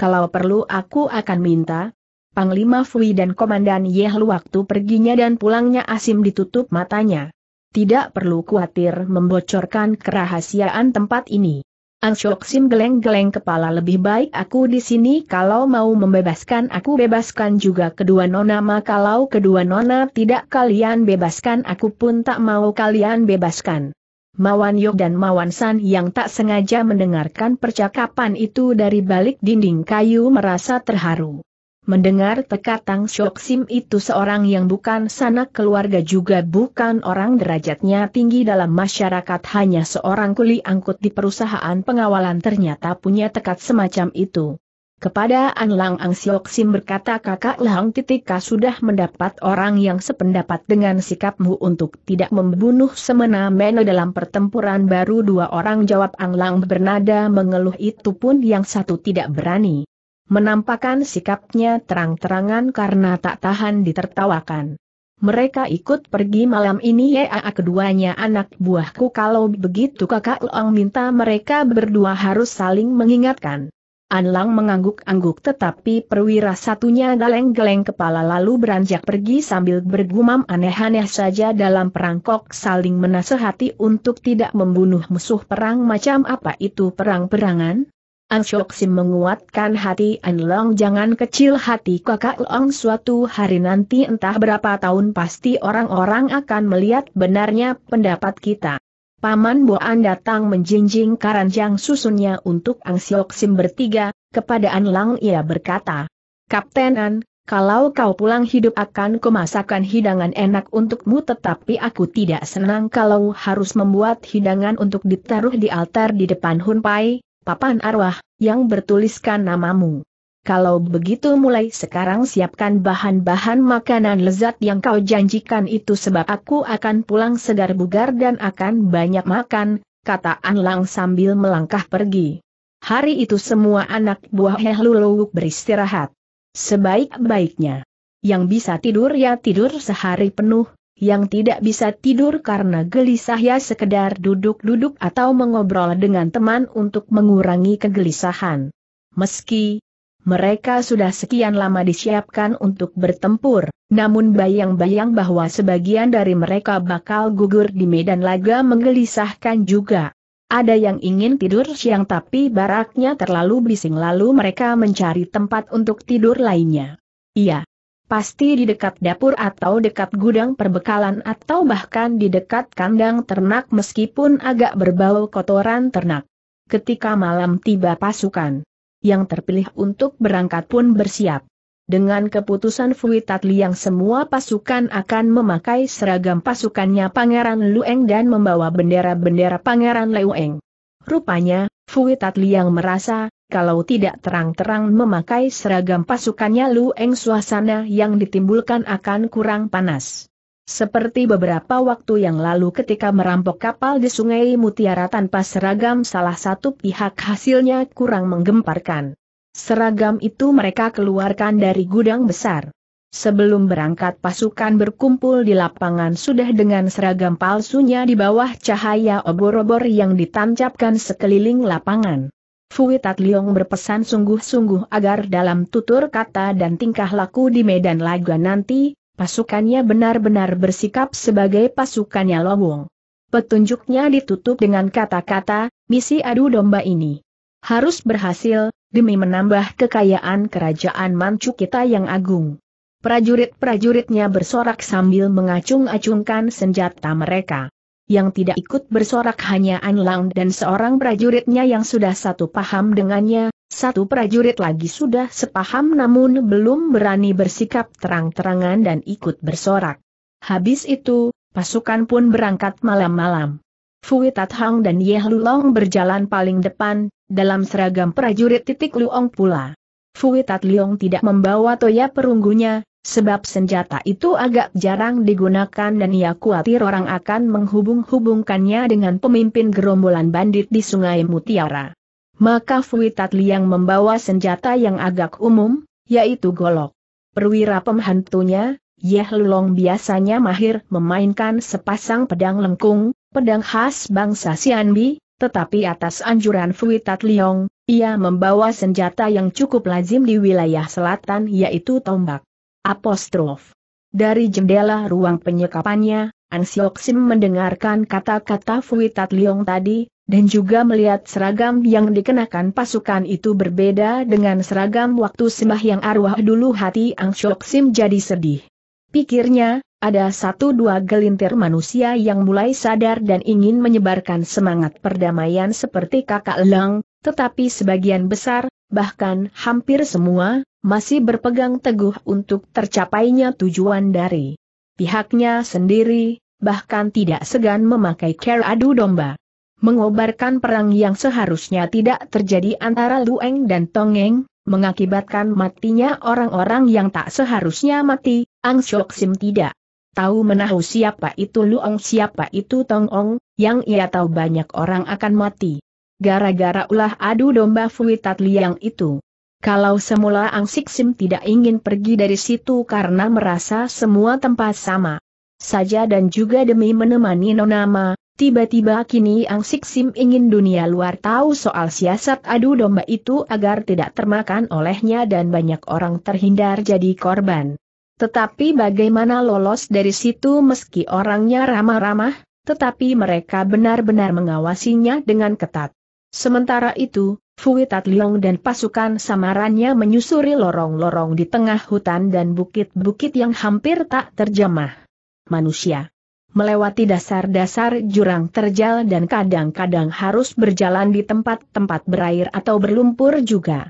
Kalau perlu aku akan minta, Panglima Fui dan Komandan Yehlu waktu perginya dan pulangnya Asim ditutup matanya tidak perlu khawatir membocorkan kerahasiaan tempat ini. Ang Shok Sim geleng-geleng kepala lebih baik aku di sini kalau mau membebaskan aku bebaskan juga kedua nona ma kalau kedua nona tidak kalian bebaskan aku pun tak mau kalian bebaskan. Mawan Yok dan Mawan San yang tak sengaja mendengarkan percakapan itu dari balik dinding kayu merasa terharu. Mendengar teka Tang Sim itu seorang yang bukan sanak keluarga juga bukan orang derajatnya tinggi dalam masyarakat hanya seorang kuli angkut di perusahaan pengawalan ternyata punya tekat semacam itu. Kepada An Lang Ang Siok Sim berkata kakak Lang Titika sudah mendapat orang yang sependapat dengan sikapmu untuk tidak membunuh semena-mena dalam pertempuran baru dua orang jawab Ang Lang bernada mengeluh itu pun yang satu tidak berani menampakkan sikapnya terang-terangan karena tak tahan ditertawakan. Mereka ikut pergi malam ini ya ah, keduanya anak buahku kalau begitu kakak Luang minta mereka berdua harus saling mengingatkan. Anlang mengangguk-angguk tetapi perwira satunya geleng-geleng kepala lalu beranjak pergi sambil bergumam aneh-aneh saja dalam perangkok saling menasehati untuk tidak membunuh musuh perang macam apa itu perang-perangan? Sim menguatkan hati An Long jangan kecil hati kakak Long suatu hari nanti entah berapa tahun pasti orang-orang akan melihat benarnya pendapat kita. Paman Boan datang menjinjing karanjang susunnya untuk Sim bertiga, kepada An Lang ia berkata, Kapten An, kalau kau pulang hidup akan kumasakan hidangan enak untukmu tetapi aku tidak senang kalau harus membuat hidangan untuk ditaruh di altar di depan Hun Pai papan arwah, yang bertuliskan namamu. Kalau begitu mulai sekarang siapkan bahan-bahan makanan lezat yang kau janjikan itu sebab aku akan pulang segar bugar dan akan banyak makan, kata Anlang sambil melangkah pergi. Hari itu semua anak buah Heh beristirahat. Sebaik-baiknya. Yang bisa tidur ya tidur sehari penuh, yang tidak bisa tidur karena gelisah ya sekedar duduk-duduk atau mengobrol dengan teman untuk mengurangi kegelisahan. Meski mereka sudah sekian lama disiapkan untuk bertempur, namun bayang-bayang bahwa sebagian dari mereka bakal gugur di medan laga menggelisahkan juga. Ada yang ingin tidur siang tapi baraknya terlalu bising lalu mereka mencari tempat untuk tidur lainnya. Iya, pasti di dekat dapur atau dekat gudang perbekalan atau bahkan di dekat kandang ternak meskipun agak berbau kotoran ternak. Ketika malam tiba pasukan yang terpilih untuk berangkat pun bersiap. Dengan keputusan Fuitatli Liang semua pasukan akan memakai seragam pasukannya Pangeran Lueng dan membawa bendera-bendera Pangeran Lueng. Rupanya, Fuitatli Liang merasa, kalau tidak terang-terang memakai seragam pasukannya Lu Eng suasana yang ditimbulkan akan kurang panas. Seperti beberapa waktu yang lalu ketika merampok kapal di Sungai Mutiara tanpa seragam salah satu pihak hasilnya kurang menggemparkan. Seragam itu mereka keluarkan dari gudang besar. Sebelum berangkat pasukan berkumpul di lapangan sudah dengan seragam palsunya di bawah cahaya obor-obor yang ditancapkan sekeliling lapangan. Fui Tat Liong berpesan sungguh-sungguh agar dalam tutur kata dan tingkah laku di medan laga nanti, pasukannya benar-benar bersikap sebagai pasukannya Lowong. Petunjuknya ditutup dengan kata-kata, misi adu domba ini harus berhasil, demi menambah kekayaan kerajaan Manchu kita yang agung. Prajurit-prajuritnya bersorak sambil mengacung-acungkan senjata mereka. Yang tidak ikut bersorak hanya An Lang dan seorang prajuritnya yang sudah satu paham dengannya, satu prajurit lagi sudah sepaham namun belum berani bersikap terang-terangan dan ikut bersorak. Habis itu, pasukan pun berangkat malam-malam. Fui Tat Hang dan Yeh Lulong berjalan paling depan, dalam seragam prajurit titik Luong pula. Fui Tat Liong tidak membawa toya perunggunya, Sebab senjata itu agak jarang digunakan dan ia khawatir orang akan menghubung-hubungkannya dengan pemimpin gerombolan bandit di Sungai Mutiara. Maka Fuitat Liang membawa senjata yang agak umum, yaitu golok. Perwira pemhantunya, Yeh Lulong biasanya mahir memainkan sepasang pedang lengkung, pedang khas bangsa Sianbi, tetapi atas anjuran Fuitat Liang, ia membawa senjata yang cukup lazim di wilayah selatan yaitu tombak. Apostrof. Dari jendela ruang penyekapannya, Ansioksim mendengarkan kata-kata Fuitat Liong tadi, dan juga melihat seragam yang dikenakan pasukan itu berbeda dengan seragam waktu sembahyang arwah dulu hati Ansioksim jadi sedih. Pikirnya, ada satu dua gelintir manusia yang mulai sadar dan ingin menyebarkan semangat perdamaian seperti kakak Lang, tetapi sebagian besar, bahkan hampir semua, masih berpegang teguh untuk tercapainya tujuan dari pihaknya sendiri, bahkan tidak segan memakai care adu domba. Mengobarkan perang yang seharusnya tidak terjadi antara Lueng dan Tongeng, mengakibatkan matinya orang-orang yang tak seharusnya mati, Ang Shok Sim tidak tahu menahu siapa itu Luong siapa itu Tongong, yang ia tahu banyak orang akan mati. Gara-gara ulah adu domba Fuitat Liang itu. Kalau semula Ang Siksim tidak ingin pergi dari situ karena merasa semua tempat sama saja dan juga demi menemani Nonama, tiba-tiba kini Ang Siksim ingin dunia luar tahu soal siasat adu domba itu agar tidak termakan olehnya dan banyak orang terhindar jadi korban. Tetapi bagaimana lolos dari situ meski orangnya ramah-ramah, tetapi mereka benar-benar mengawasinya dengan ketat. Sementara itu, Fui Tat Tatliong dan pasukan samarannya menyusuri lorong-lorong di tengah hutan dan bukit-bukit yang hampir tak terjamah. Manusia melewati dasar-dasar jurang terjal dan kadang-kadang harus berjalan di tempat-tempat berair atau berlumpur juga.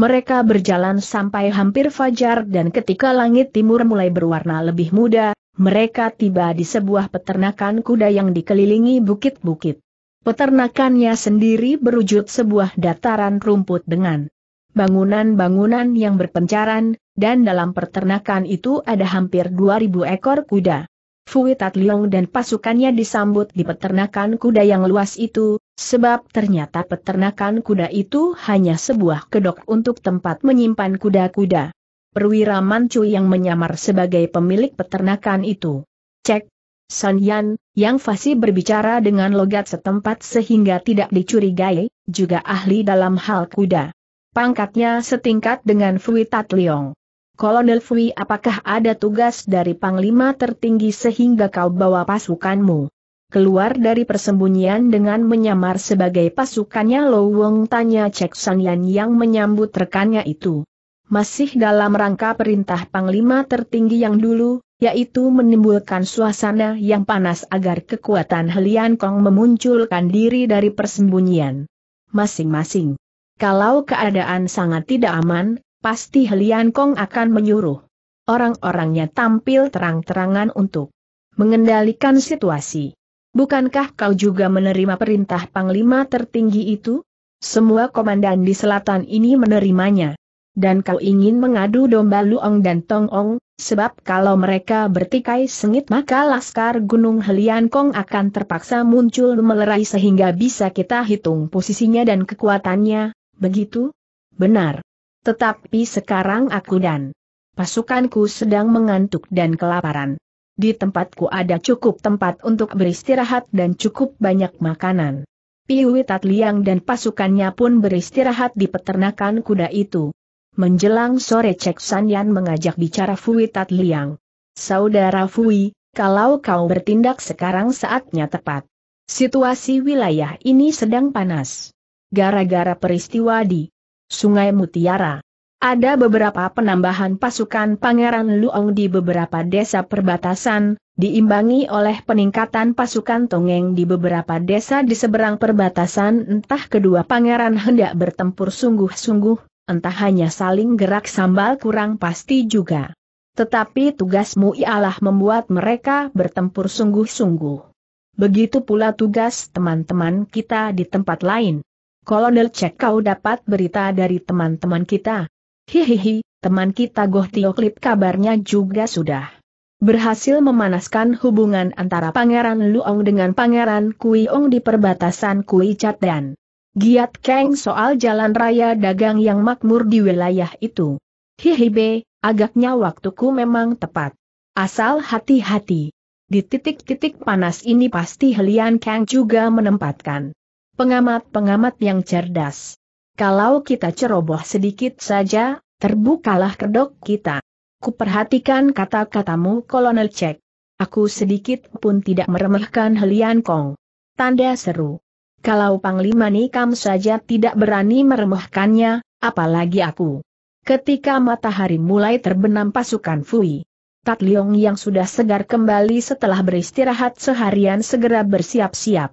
Mereka berjalan sampai hampir fajar dan ketika langit timur mulai berwarna lebih muda, mereka tiba di sebuah peternakan kuda yang dikelilingi bukit-bukit. Peternakannya sendiri berwujud sebuah dataran rumput dengan bangunan-bangunan yang berpencaran, dan dalam peternakan itu ada hampir 2.000 ekor kuda. Fui Tat dan pasukannya disambut di peternakan kuda yang luas itu, sebab ternyata peternakan kuda itu hanya sebuah kedok untuk tempat menyimpan kuda-kuda. Perwira Mancu yang menyamar sebagai pemilik peternakan itu. Cek, San Yan, yang fasih berbicara dengan logat setempat sehingga tidak dicurigai, juga ahli dalam hal kuda. Pangkatnya setingkat dengan Fui Tat Leong. Kolonel Fui apakah ada tugas dari Panglima tertinggi sehingga kau bawa pasukanmu? Keluar dari persembunyian dengan menyamar sebagai pasukannya Lo Wong tanya Cek Yan yang menyambut rekannya itu. Masih dalam rangka perintah Panglima tertinggi yang dulu, yaitu menimbulkan suasana yang panas agar kekuatan Helian Kong memunculkan diri dari persembunyian. Masing-masing. Kalau keadaan sangat tidak aman, pasti Helian Kong akan menyuruh orang-orangnya tampil terang-terangan untuk mengendalikan situasi. Bukankah kau juga menerima perintah Panglima tertinggi itu? Semua komandan di selatan ini menerimanya dan kau ingin mengadu domba Luong dan Tong Ong, sebab kalau mereka bertikai sengit maka Laskar Gunung Helian Kong akan terpaksa muncul melerai sehingga bisa kita hitung posisinya dan kekuatannya, begitu? Benar. Tetapi sekarang aku dan pasukanku sedang mengantuk dan kelaparan. Di tempatku ada cukup tempat untuk beristirahat dan cukup banyak makanan. Piwi Tatliang dan pasukannya pun beristirahat di peternakan kuda itu. Menjelang sore Cek Sanyan mengajak bicara Fui Tat Liang. Saudara Fui, kalau kau bertindak sekarang saatnya tepat. Situasi wilayah ini sedang panas. Gara-gara peristiwa di Sungai Mutiara. Ada beberapa penambahan pasukan Pangeran Luong di beberapa desa perbatasan, diimbangi oleh peningkatan pasukan Tongeng di beberapa desa di seberang perbatasan entah kedua pangeran hendak bertempur sungguh-sungguh, entah hanya saling gerak sambal kurang pasti juga. Tetapi tugasmu ialah membuat mereka bertempur sungguh-sungguh. Begitu pula tugas teman-teman kita di tempat lain. Kolonel cek kau dapat berita dari teman-teman kita. Hihihi, teman kita Goh Tioklip kabarnya juga sudah berhasil memanaskan hubungan antara Pangeran Luong dengan Pangeran Kuiong di perbatasan Kui Chat dan. Giat Kang soal jalan raya dagang yang makmur di wilayah itu. Hihibe, agaknya waktuku memang tepat. Asal hati-hati. Di titik-titik panas ini pasti Helian Kang juga menempatkan pengamat-pengamat yang cerdas. Kalau kita ceroboh sedikit saja, terbukalah kedok kita. Kuperhatikan kata-katamu Kolonel Cek. Aku sedikit pun tidak meremehkan Helian Kong. Tanda seru. Kalau Panglima Nikam saja tidak berani meremehkannya, apalagi aku. Ketika matahari mulai terbenam pasukan Fui. Tat Liong yang sudah segar kembali setelah beristirahat seharian segera bersiap-siap.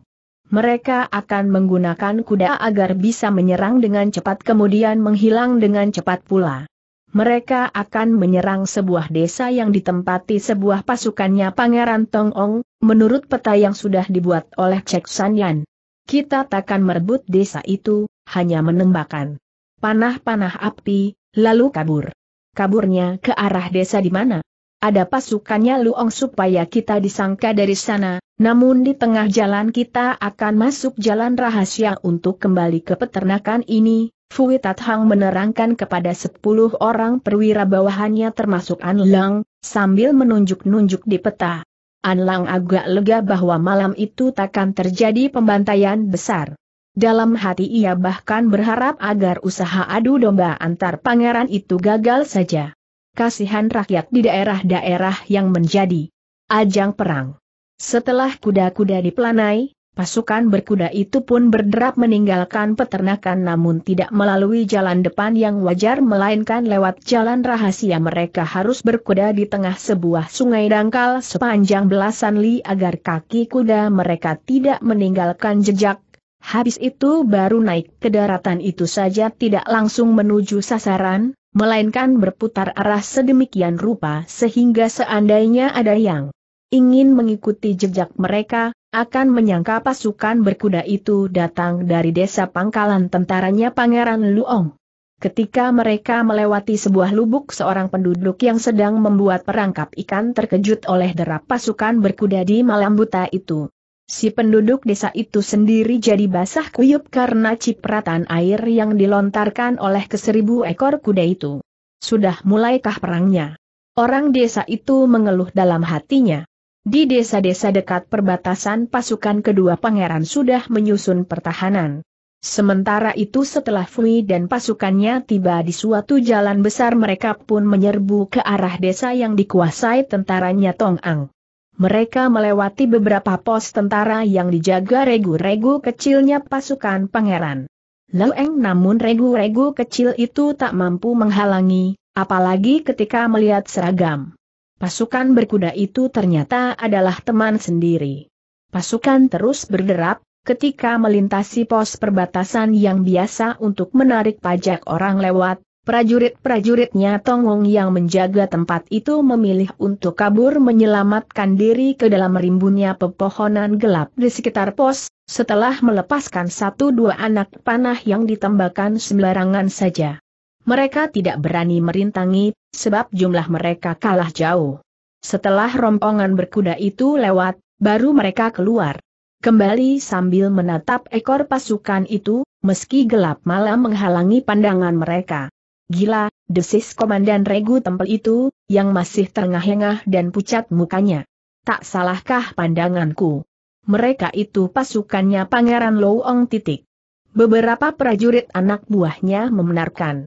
Mereka akan menggunakan kuda agar bisa menyerang dengan cepat kemudian menghilang dengan cepat pula. Mereka akan menyerang sebuah desa yang ditempati sebuah pasukannya Pangeran Tong Ong, menurut peta yang sudah dibuat oleh Cek Yan. Kita takkan merebut desa itu, hanya menembakkan panah-panah api, lalu kabur. Kaburnya ke arah desa di mana? Ada pasukannya Luong supaya kita disangka dari sana, namun di tengah jalan kita akan masuk jalan rahasia untuk kembali ke peternakan ini, Fui Tathang Hang menerangkan kepada sepuluh orang perwira bawahannya termasuk An Lang, sambil menunjuk-nunjuk di peta. Anlang agak lega bahwa malam itu takkan terjadi pembantaian besar. Dalam hati ia bahkan berharap agar usaha adu domba antar pangeran itu gagal saja. Kasihan rakyat di daerah-daerah yang menjadi ajang perang. Setelah kuda-kuda dipelanai, Pasukan berkuda itu pun berderap meninggalkan peternakan namun tidak melalui jalan depan yang wajar melainkan lewat jalan rahasia mereka harus berkuda di tengah sebuah sungai dangkal sepanjang belasan li agar kaki kuda mereka tidak meninggalkan jejak. Habis itu baru naik ke daratan itu saja tidak langsung menuju sasaran, melainkan berputar arah sedemikian rupa sehingga seandainya ada yang ingin mengikuti jejak mereka, akan menyangka pasukan berkuda itu datang dari desa pangkalan tentaranya Pangeran Luong. Ketika mereka melewati sebuah lubuk seorang penduduk yang sedang membuat perangkap ikan terkejut oleh derap pasukan berkuda di malam buta itu. Si penduduk desa itu sendiri jadi basah kuyup karena cipratan air yang dilontarkan oleh keseribu ekor kuda itu. Sudah mulaikah perangnya? Orang desa itu mengeluh dalam hatinya. Di desa-desa dekat perbatasan pasukan kedua pangeran sudah menyusun pertahanan. Sementara itu setelah Fui dan pasukannya tiba di suatu jalan besar mereka pun menyerbu ke arah desa yang dikuasai tentaranya Tong Ang. Mereka melewati beberapa pos tentara yang dijaga regu-regu kecilnya pasukan pangeran. Leng namun regu-regu kecil itu tak mampu menghalangi, apalagi ketika melihat seragam Pasukan berkuda itu ternyata adalah teman sendiri. Pasukan terus berderap, ketika melintasi pos perbatasan yang biasa untuk menarik pajak orang lewat, prajurit-prajuritnya Tongong yang menjaga tempat itu memilih untuk kabur menyelamatkan diri ke dalam rimbunnya pepohonan gelap di sekitar pos, setelah melepaskan satu dua anak panah yang ditembakkan sembarangan saja. Mereka tidak berani merintangi, sebab jumlah mereka kalah jauh. Setelah rombongan berkuda itu lewat, baru mereka keluar. Kembali sambil menatap ekor pasukan itu, meski gelap malam menghalangi pandangan mereka. Gila, desis komandan regu tempel itu, yang masih terengah-engah dan pucat mukanya. Tak salahkah pandanganku? Mereka itu pasukannya Pangeran Lowong titik. Beberapa prajurit anak buahnya membenarkan.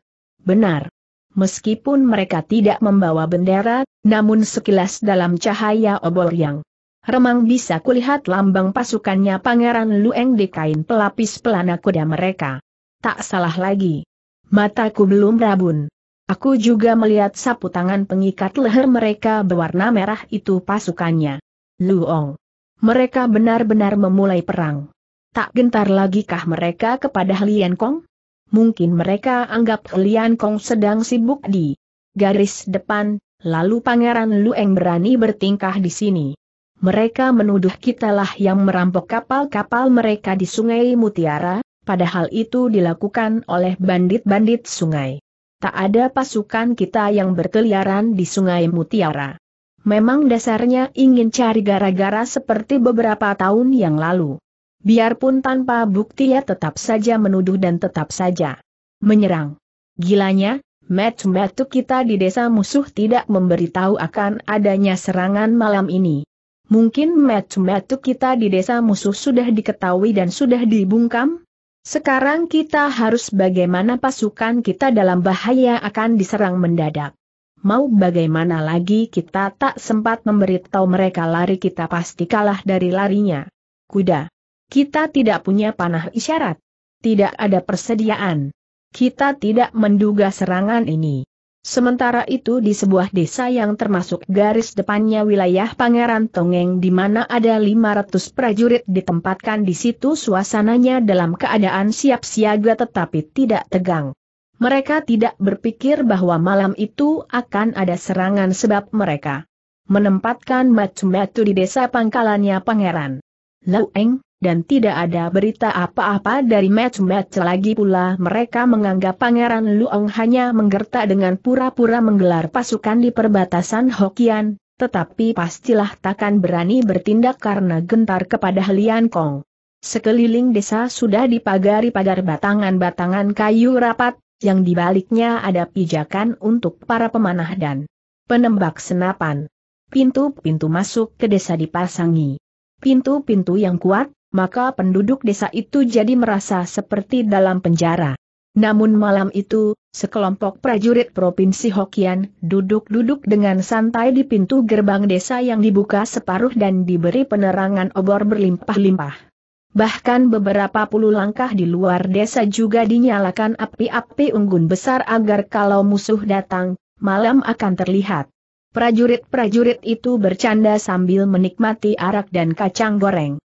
Benar. Meskipun mereka tidak membawa bendera, namun sekilas dalam cahaya obor yang remang bisa kulihat lambang pasukannya Pangeran Lueng di kain pelapis pelana kuda mereka. Tak salah lagi. Mataku belum rabun. Aku juga melihat sapu tangan pengikat leher mereka berwarna merah itu pasukannya. Luong. Mereka benar-benar memulai perang. Tak gentar lagikah mereka kepada Lian Kong? mungkin mereka anggap Lian Kong sedang sibuk di garis depan, lalu Pangeran Lueng berani bertingkah di sini. Mereka menuduh kitalah yang merampok kapal-kapal mereka di Sungai Mutiara, padahal itu dilakukan oleh bandit-bandit sungai. Tak ada pasukan kita yang berkeliaran di Sungai Mutiara. Memang dasarnya ingin cari gara-gara seperti beberapa tahun yang lalu. Biarpun tanpa bukti ya tetap saja menuduh dan tetap saja menyerang. Gilanya, Metu-metu kita di desa musuh tidak memberitahu akan adanya serangan malam ini. Mungkin metu-metu kita di desa musuh sudah diketahui dan sudah dibungkam? Sekarang kita harus bagaimana pasukan kita dalam bahaya akan diserang mendadak. Mau bagaimana lagi kita tak sempat memberitahu mereka lari kita pasti kalah dari larinya. Kuda. Kita tidak punya panah isyarat. Tidak ada persediaan. Kita tidak menduga serangan ini. Sementara itu di sebuah desa yang termasuk garis depannya wilayah Pangeran Tongeng di mana ada 500 prajurit ditempatkan di situ suasananya dalam keadaan siap siaga tetapi tidak tegang. Mereka tidak berpikir bahwa malam itu akan ada serangan sebab mereka menempatkan matu-matu di desa pangkalannya Pangeran. Laueng, Eng, dan tidak ada berita apa-apa dari match-match lagi pula mereka menganggap Pangeran Luong hanya menggertak dengan pura-pura menggelar pasukan di perbatasan Hokian, tetapi pastilah takkan berani bertindak karena gentar kepada Lian Kong. Sekeliling desa sudah dipagari pagar batangan-batangan kayu rapat, yang dibaliknya ada pijakan untuk para pemanah dan penembak senapan. Pintu-pintu masuk ke desa dipasangi. Pintu-pintu yang kuat, maka penduduk desa itu jadi merasa seperti dalam penjara. Namun malam itu, sekelompok prajurit Provinsi Hokian duduk-duduk dengan santai di pintu gerbang desa yang dibuka separuh dan diberi penerangan obor berlimpah-limpah. Bahkan beberapa puluh langkah di luar desa juga dinyalakan api-api unggun besar agar kalau musuh datang, malam akan terlihat. Prajurit-prajurit itu bercanda sambil menikmati arak dan kacang goreng.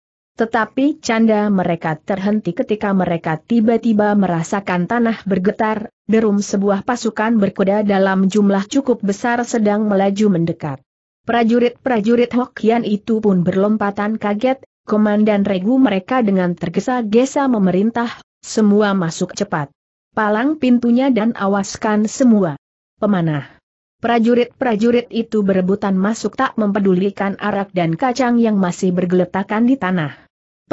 Tetapi canda mereka terhenti ketika mereka tiba-tiba merasakan tanah bergetar, derum sebuah pasukan berkuda dalam jumlah cukup besar sedang melaju mendekat. Prajurit-prajurit Hokian itu pun berlompatan kaget, komandan regu mereka dengan tergesa-gesa memerintah, semua masuk cepat. Palang pintunya dan awaskan semua. Pemanah. Prajurit-prajurit itu berebutan masuk tak mempedulikan arak dan kacang yang masih bergeletakan di tanah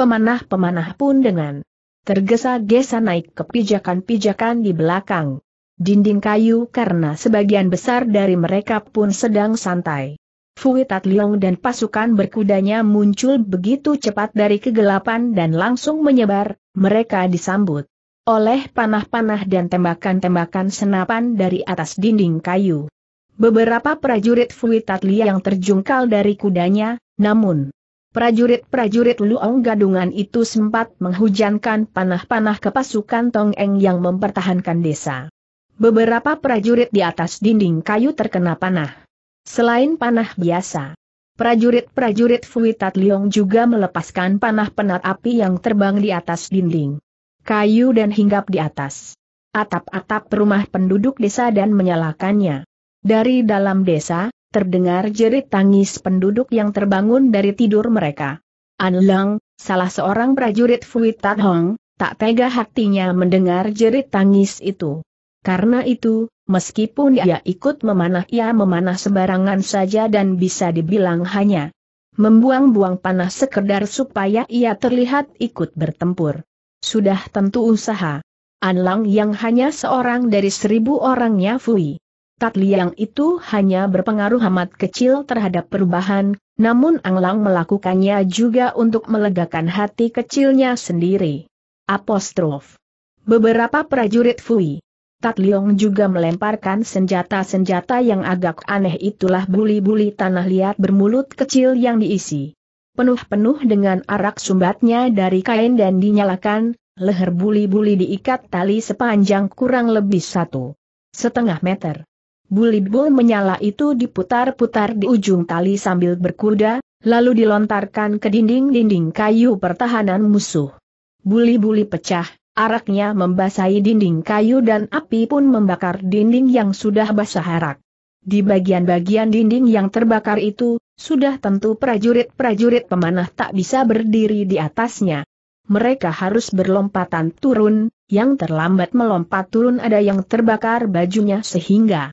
pemanah-pemanah pun dengan tergesa-gesa naik ke pijakan-pijakan di belakang dinding kayu karena sebagian besar dari mereka pun sedang santai. Fui Tat dan pasukan berkudanya muncul begitu cepat dari kegelapan dan langsung menyebar, mereka disambut oleh panah-panah dan tembakan-tembakan senapan dari atas dinding kayu. Beberapa prajurit Fui Tat Liang terjungkal dari kudanya, namun Prajurit-prajurit Luong Gadungan itu sempat menghujankan panah-panah ke pasukan Tong Eng yang mempertahankan desa. Beberapa prajurit di atas dinding kayu terkena panah. Selain panah biasa, prajurit-prajurit Fuitat Liong juga melepaskan panah penat api yang terbang di atas dinding kayu dan hinggap di atas atap-atap rumah penduduk desa dan menyalakannya. Dari dalam desa, terdengar jerit tangis penduduk yang terbangun dari tidur mereka. An Lang, salah seorang prajurit Fui Tat Hong, tak tega hatinya mendengar jerit tangis itu. Karena itu, meskipun ia ikut memanah ia memanah sembarangan saja dan bisa dibilang hanya membuang-buang panah sekedar supaya ia terlihat ikut bertempur. Sudah tentu usaha. An Leng yang hanya seorang dari seribu orangnya Fui. Tat Liang itu hanya berpengaruh amat kecil terhadap perubahan, namun Anglang melakukannya juga untuk melegakan hati kecilnya sendiri. Apostrof. Beberapa prajurit Fui. Tat Liang juga melemparkan senjata-senjata yang agak aneh itulah buli-buli tanah liat bermulut kecil yang diisi. Penuh-penuh dengan arak sumbatnya dari kain dan dinyalakan, leher buli-buli diikat tali sepanjang kurang lebih satu setengah meter. Bulibul menyala itu diputar-putar di ujung tali sambil berkuda, lalu dilontarkan ke dinding-dinding kayu pertahanan musuh. Buli-buli pecah, araknya membasahi dinding kayu dan api pun membakar dinding yang sudah basah arak. Di bagian-bagian dinding yang terbakar itu, sudah tentu prajurit-prajurit pemanah tak bisa berdiri di atasnya. Mereka harus berlompatan turun, yang terlambat melompat turun ada yang terbakar bajunya sehingga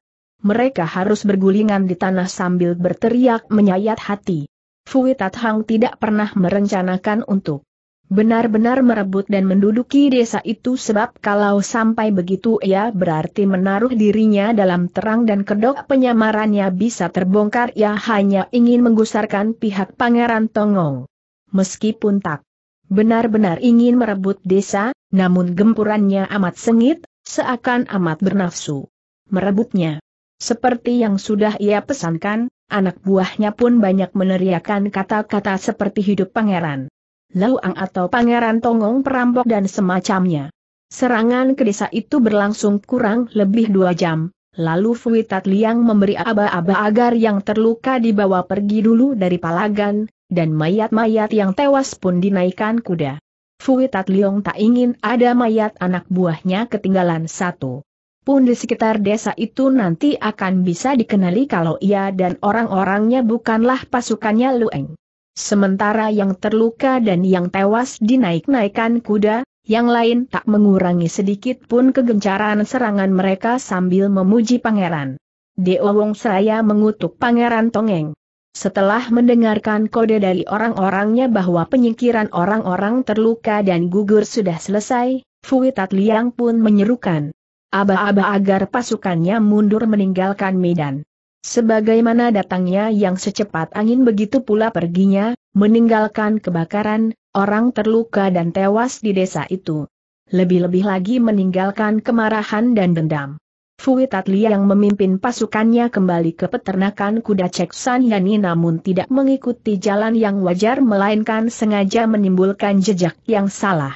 mereka harus bergulingan di tanah sambil berteriak menyayat hati. Fui Tathang tidak pernah merencanakan untuk benar-benar merebut dan menduduki desa itu sebab kalau sampai begitu ia berarti menaruh dirinya dalam terang dan kedok penyamarannya bisa terbongkar ia hanya ingin menggusarkan pihak Pangeran Tongong. Meskipun tak benar-benar ingin merebut desa, namun gempurannya amat sengit, seakan amat bernafsu merebutnya. Seperti yang sudah ia pesankan, anak buahnya pun banyak meneriakan kata-kata seperti hidup pangeran. Lauang atau pangeran tongong perampok dan semacamnya. Serangan ke desa itu berlangsung kurang lebih dua jam, lalu Fuitat Liang memberi aba-aba agar yang terluka dibawa pergi dulu dari Palagan, dan mayat-mayat yang tewas pun dinaikkan kuda. Fuitat Liang tak ingin ada mayat anak buahnya ketinggalan satu pun di sekitar desa itu nanti akan bisa dikenali kalau ia dan orang-orangnya bukanlah pasukannya Lueng. Sementara yang terluka dan yang tewas dinaik-naikan kuda, yang lain tak mengurangi sedikit pun kegencaran serangan mereka sambil memuji pangeran. Deo Wong Seraya mengutuk pangeran Tongeng. Setelah mendengarkan kode dari orang-orangnya bahwa penyingkiran orang-orang terluka dan gugur sudah selesai, Fuitat Liang pun menyerukan aba-aba agar pasukannya mundur meninggalkan Medan. Sebagaimana datangnya yang secepat angin begitu pula perginya, meninggalkan kebakaran, orang terluka dan tewas di desa itu. Lebih-lebih lagi meninggalkan kemarahan dan dendam. Fui Tatli yang memimpin pasukannya kembali ke peternakan kuda Cek Yani namun tidak mengikuti jalan yang wajar melainkan sengaja menimbulkan jejak yang salah.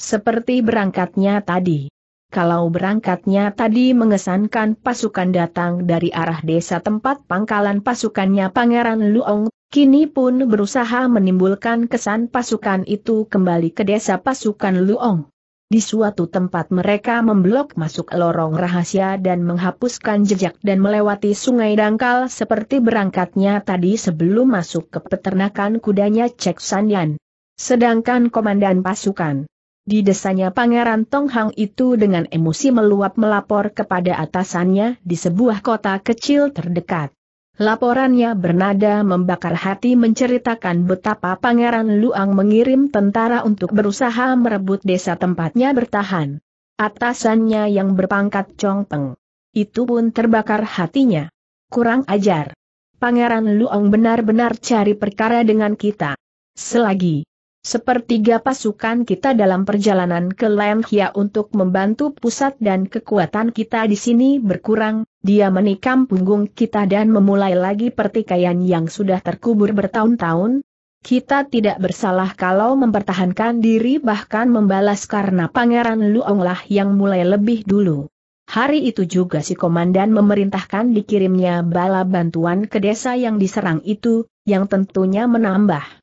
Seperti berangkatnya tadi kalau berangkatnya tadi mengesankan pasukan datang dari arah desa tempat pangkalan pasukannya Pangeran Luong, kini pun berusaha menimbulkan kesan pasukan itu kembali ke desa pasukan Luong. Di suatu tempat mereka memblok masuk lorong rahasia dan menghapuskan jejak dan melewati sungai dangkal seperti berangkatnya tadi sebelum masuk ke peternakan kudanya Cek Sanyan. Sedangkan komandan pasukan di desanya Pangeran Tong Hang itu dengan emosi meluap melapor kepada atasannya di sebuah kota kecil terdekat. Laporannya bernada membakar hati menceritakan betapa Pangeran Luang mengirim tentara untuk berusaha merebut desa tempatnya bertahan. Atasannya yang berpangkat Peng. Itu pun terbakar hatinya. Kurang ajar. Pangeran Luang benar-benar cari perkara dengan kita. Selagi Sepertiga pasukan kita dalam perjalanan ke Lemhia untuk membantu pusat dan kekuatan kita di sini berkurang, dia menikam punggung kita dan memulai lagi pertikaian yang sudah terkubur bertahun-tahun. Kita tidak bersalah kalau mempertahankan diri bahkan membalas karena Pangeran Luonglah yang mulai lebih dulu. Hari itu juga si komandan memerintahkan dikirimnya bala bantuan ke desa yang diserang itu, yang tentunya menambah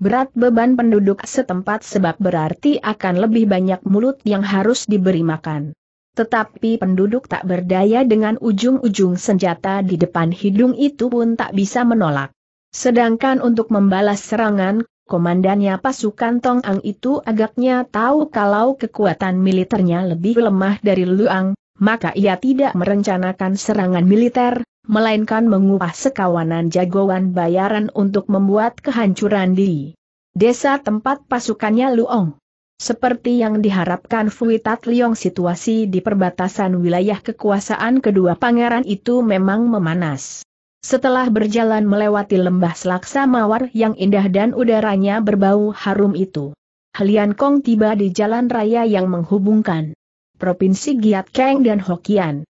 Berat beban penduduk setempat sebab berarti akan lebih banyak mulut yang harus diberi makan. Tetapi penduduk tak berdaya dengan ujung-ujung senjata di depan hidung itu pun tak bisa menolak. Sedangkan untuk membalas serangan, komandannya pasukan Tong Ang itu agaknya tahu kalau kekuatan militernya lebih lemah dari Luang, maka ia tidak merencanakan serangan militer, melainkan mengupah sekawanan jagoan bayaran untuk membuat kehancuran di desa tempat pasukannya Luong. Seperti yang diharapkan Fuitat Liong situasi di perbatasan wilayah kekuasaan kedua pangeran itu memang memanas. Setelah berjalan melewati lembah selaksa mawar yang indah dan udaranya berbau harum itu, Helian Kong tiba di jalan raya yang menghubungkan Provinsi Giat Keng dan Hokian.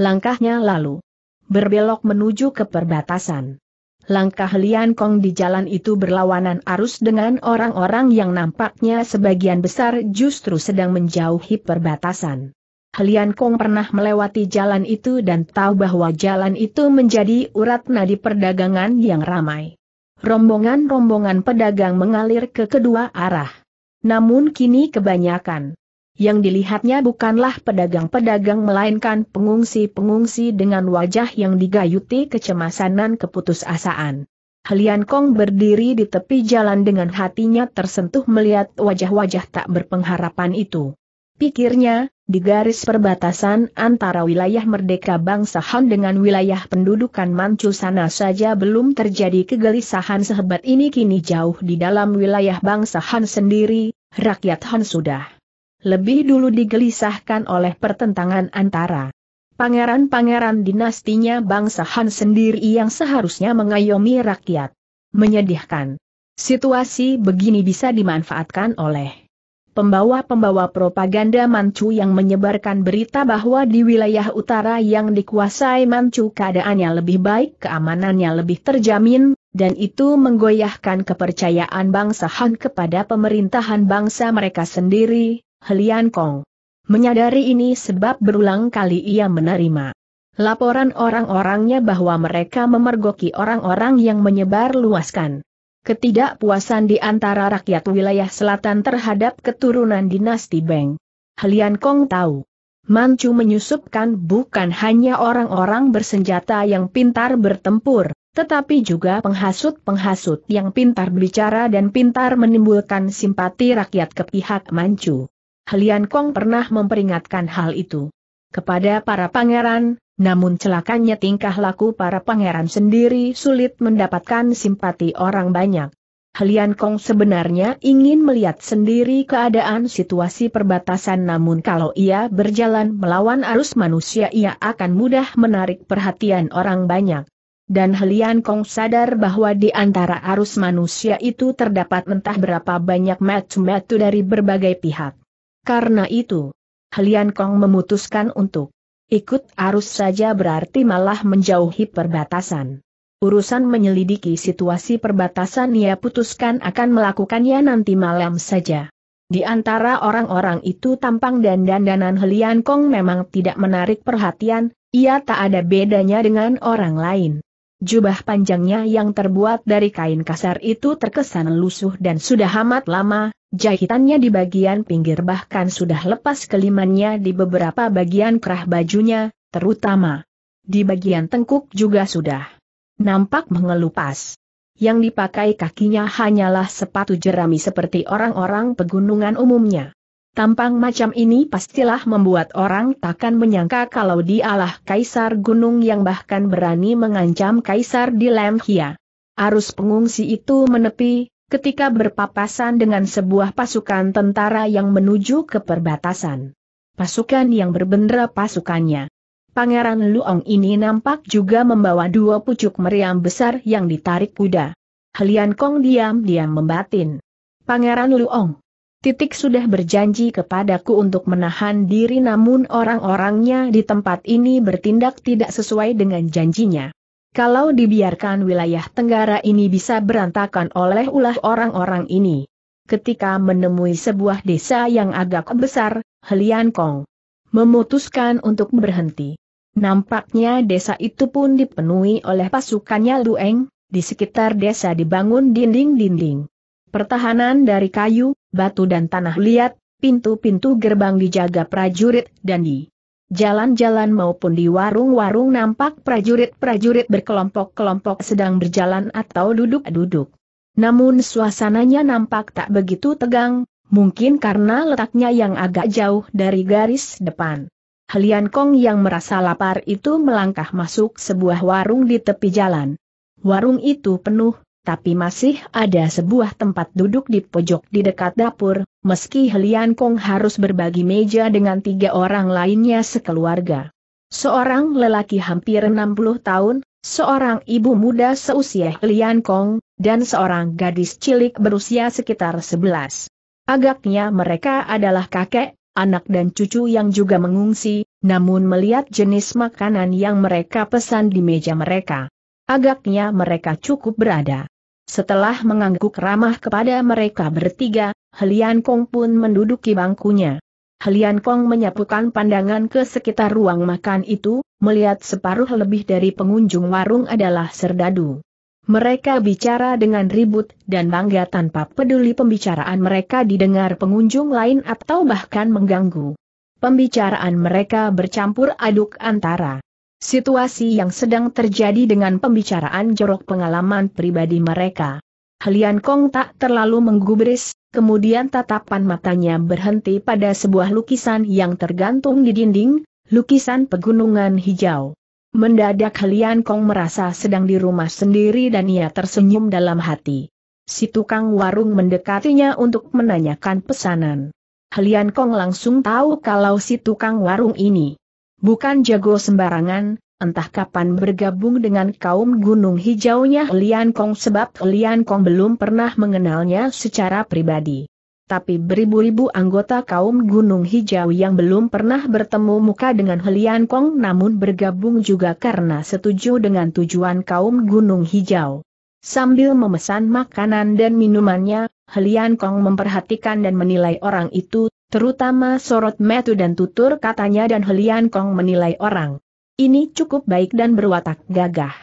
Langkahnya lalu berbelok menuju ke perbatasan. Langkah Lian Kong di jalan itu berlawanan arus dengan orang-orang yang nampaknya sebagian besar justru sedang menjauhi perbatasan. Lian Kong pernah melewati jalan itu dan tahu bahwa jalan itu menjadi urat nadi perdagangan yang ramai. Rombongan-rombongan pedagang mengalir ke kedua arah. Namun kini kebanyakan yang dilihatnya bukanlah pedagang-pedagang melainkan pengungsi-pengungsi dengan wajah yang digayuti kecemasan dan keputusasaan. Helian Kong berdiri di tepi jalan dengan hatinya tersentuh melihat wajah-wajah tak berpengharapan itu. Pikirnya, di garis perbatasan antara wilayah merdeka bangsa Han dengan wilayah pendudukan Manchu sana saja belum terjadi kegelisahan sehebat ini kini jauh di dalam wilayah bangsa Han sendiri, rakyat Han sudah lebih dulu digelisahkan oleh pertentangan antara pangeran-pangeran dinastinya bangsa Han sendiri yang seharusnya mengayomi rakyat. Menyedihkan. Situasi begini bisa dimanfaatkan oleh pembawa-pembawa propaganda Manchu yang menyebarkan berita bahwa di wilayah utara yang dikuasai Manchu keadaannya lebih baik, keamanannya lebih terjamin, dan itu menggoyahkan kepercayaan bangsa Han kepada pemerintahan bangsa mereka sendiri, Helian Kong. Menyadari ini sebab berulang kali ia menerima laporan orang-orangnya bahwa mereka memergoki orang-orang yang menyebar luaskan ketidakpuasan di antara rakyat wilayah selatan terhadap keturunan dinasti Beng. Helian Kong tahu. Manchu menyusupkan bukan hanya orang-orang bersenjata yang pintar bertempur, tetapi juga penghasut-penghasut yang pintar bicara dan pintar menimbulkan simpati rakyat ke pihak Manchu. Helian Kong pernah memperingatkan hal itu kepada para pangeran, namun celakanya tingkah laku para pangeran sendiri sulit mendapatkan simpati orang banyak. Helian Kong sebenarnya ingin melihat sendiri keadaan situasi perbatasan namun kalau ia berjalan melawan arus manusia ia akan mudah menarik perhatian orang banyak. Dan Helian Kong sadar bahwa di antara arus manusia itu terdapat entah berapa banyak metu-metu dari berbagai pihak. Karena itu, Helian Kong memutuskan untuk ikut arus saja berarti malah menjauhi perbatasan. Urusan menyelidiki situasi perbatasan ia putuskan akan melakukannya nanti malam saja. Di antara orang-orang itu tampang dan dandanan Helian Kong memang tidak menarik perhatian, ia tak ada bedanya dengan orang lain. Jubah panjangnya yang terbuat dari kain kasar itu terkesan lusuh dan sudah amat lama, jahitannya di bagian pinggir bahkan sudah lepas kelimannya di beberapa bagian kerah bajunya, terutama di bagian tengkuk juga sudah nampak mengelupas. Yang dipakai kakinya hanyalah sepatu jerami seperti orang-orang pegunungan umumnya. Tampang macam ini pastilah membuat orang takkan menyangka kalau dialah kaisar gunung yang bahkan berani mengancam kaisar di Lemhia. Arus pengungsi itu menepi, ketika berpapasan dengan sebuah pasukan tentara yang menuju ke perbatasan. Pasukan yang berbendera pasukannya. Pangeran Luong ini nampak juga membawa dua pucuk meriam besar yang ditarik kuda. Helian Kong diam-diam membatin. Pangeran Luong. Titik sudah berjanji kepadaku untuk menahan diri namun orang-orangnya di tempat ini bertindak tidak sesuai dengan janjinya. Kalau dibiarkan wilayah Tenggara ini bisa berantakan oleh ulah orang-orang ini. Ketika menemui sebuah desa yang agak besar, Helian Kong memutuskan untuk berhenti. Nampaknya desa itu pun dipenuhi oleh pasukannya Lueng, di sekitar desa dibangun dinding-dinding pertahanan dari kayu, batu dan tanah liat, pintu-pintu gerbang dijaga prajurit dan di jalan-jalan maupun di warung-warung nampak prajurit-prajurit berkelompok-kelompok sedang berjalan atau duduk-duduk. Namun suasananya nampak tak begitu tegang, mungkin karena letaknya yang agak jauh dari garis depan. Helian Kong yang merasa lapar itu melangkah masuk sebuah warung di tepi jalan. Warung itu penuh tapi masih ada sebuah tempat duduk di pojok di dekat dapur, meski Helian Kong harus berbagi meja dengan tiga orang lainnya sekeluarga. Seorang lelaki hampir 60 tahun, seorang ibu muda seusia Helian Kong, dan seorang gadis cilik berusia sekitar 11. Agaknya mereka adalah kakek, anak dan cucu yang juga mengungsi, namun melihat jenis makanan yang mereka pesan di meja mereka. Agaknya mereka cukup berada setelah mengangguk ramah kepada mereka bertiga, Helian Kong pun menduduki bangkunya. Helian Kong menyapukan pandangan ke sekitar ruang makan itu, melihat separuh lebih dari pengunjung warung adalah serdadu. Mereka bicara dengan ribut dan bangga tanpa peduli pembicaraan mereka didengar pengunjung lain atau bahkan mengganggu. Pembicaraan mereka bercampur aduk antara situasi yang sedang terjadi dengan pembicaraan jorok pengalaman pribadi mereka. Helian Kong tak terlalu menggubris, kemudian tatapan matanya berhenti pada sebuah lukisan yang tergantung di dinding, lukisan pegunungan hijau. Mendadak Helian Kong merasa sedang di rumah sendiri dan ia tersenyum dalam hati. Si tukang warung mendekatinya untuk menanyakan pesanan. Helian Kong langsung tahu kalau si tukang warung ini Bukan jago sembarangan, entah kapan bergabung dengan kaum gunung hijaunya Lian Kong sebab Lian Kong belum pernah mengenalnya secara pribadi. Tapi beribu-ribu anggota kaum Gunung Hijau yang belum pernah bertemu muka dengan Helian Kong namun bergabung juga karena setuju dengan tujuan kaum Gunung Hijau. Sambil memesan makanan dan minumannya, Helian Kong memperhatikan dan menilai orang itu terutama sorot metu dan tutur katanya dan Helian Kong menilai orang. Ini cukup baik dan berwatak gagah.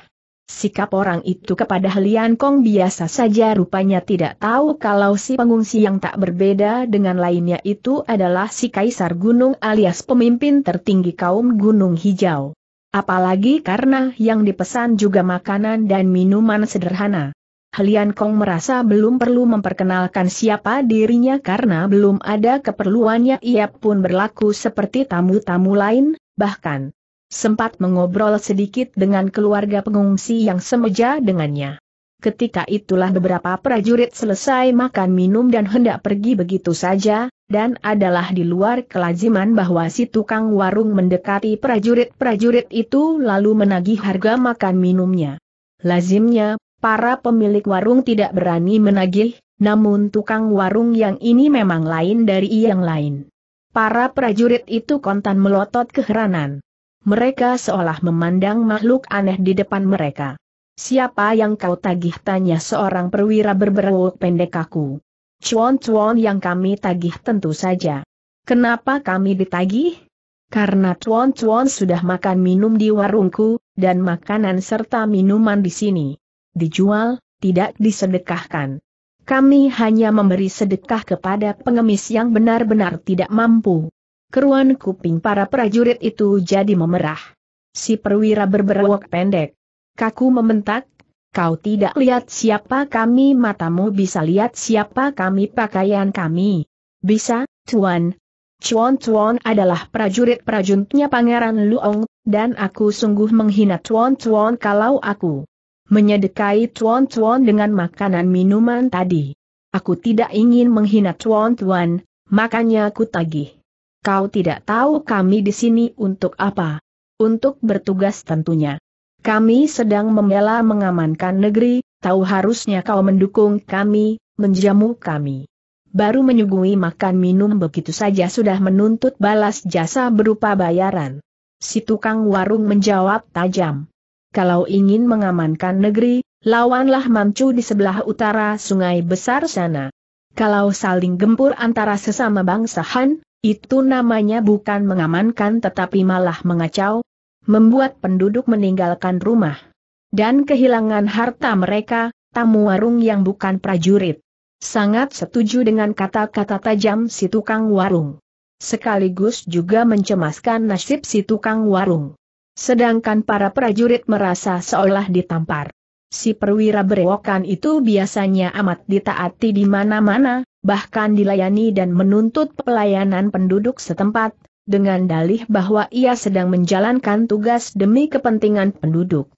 Sikap orang itu kepada Helian Kong biasa saja rupanya tidak tahu kalau si pengungsi yang tak berbeda dengan lainnya itu adalah si Kaisar Gunung alias pemimpin tertinggi kaum Gunung Hijau. Apalagi karena yang dipesan juga makanan dan minuman sederhana. Halian Kong merasa belum perlu memperkenalkan siapa dirinya karena belum ada keperluannya ia pun berlaku seperti tamu-tamu lain, bahkan sempat mengobrol sedikit dengan keluarga pengungsi yang semeja dengannya. Ketika itulah beberapa prajurit selesai makan minum dan hendak pergi begitu saja, dan adalah di luar kelaziman bahwa si tukang warung mendekati prajurit-prajurit itu lalu menagih harga makan minumnya. Lazimnya, para pemilik warung tidak berani menagih, namun tukang warung yang ini memang lain dari yang lain. Para prajurit itu kontan melotot keheranan. Mereka seolah memandang makhluk aneh di depan mereka. Siapa yang kau tagih tanya seorang perwira berberuk pendek kaku. Cuan-cuan yang kami tagih tentu saja. Kenapa kami ditagih? Karena cuan-cuan sudah makan minum di warungku, dan makanan serta minuman di sini dijual, tidak disedekahkan. Kami hanya memberi sedekah kepada pengemis yang benar-benar tidak mampu. Keruan kuping para prajurit itu jadi memerah. Si perwira berberawak pendek. Kaku membentak, kau tidak lihat siapa kami matamu bisa lihat siapa kami pakaian kami. Bisa, Tuan. Chuan Chuan adalah prajurit prajuntnya Pangeran Luong, dan aku sungguh menghina Chuan Chuan kalau aku menyedekai tuan-tuan dengan makanan minuman tadi. Aku tidak ingin menghina tuan-tuan, makanya aku tagih. Kau tidak tahu kami di sini untuk apa? Untuk bertugas tentunya. Kami sedang membela mengamankan negeri, tahu harusnya kau mendukung kami, menjamu kami. Baru menyuguhi makan minum begitu saja sudah menuntut balas jasa berupa bayaran. Si tukang warung menjawab tajam kalau ingin mengamankan negeri, lawanlah Mamcu di sebelah utara sungai besar sana. Kalau saling gempur antara sesama bangsa Han, itu namanya bukan mengamankan tetapi malah mengacau, membuat penduduk meninggalkan rumah dan kehilangan harta mereka, tamu warung yang bukan prajurit. Sangat setuju dengan kata-kata tajam si tukang warung. Sekaligus juga mencemaskan nasib si tukang warung. Sedangkan para prajurit merasa seolah ditampar. Si perwira berewokan itu biasanya amat ditaati di mana-mana, bahkan dilayani dan menuntut pelayanan penduduk setempat, dengan dalih bahwa ia sedang menjalankan tugas demi kepentingan penduduk.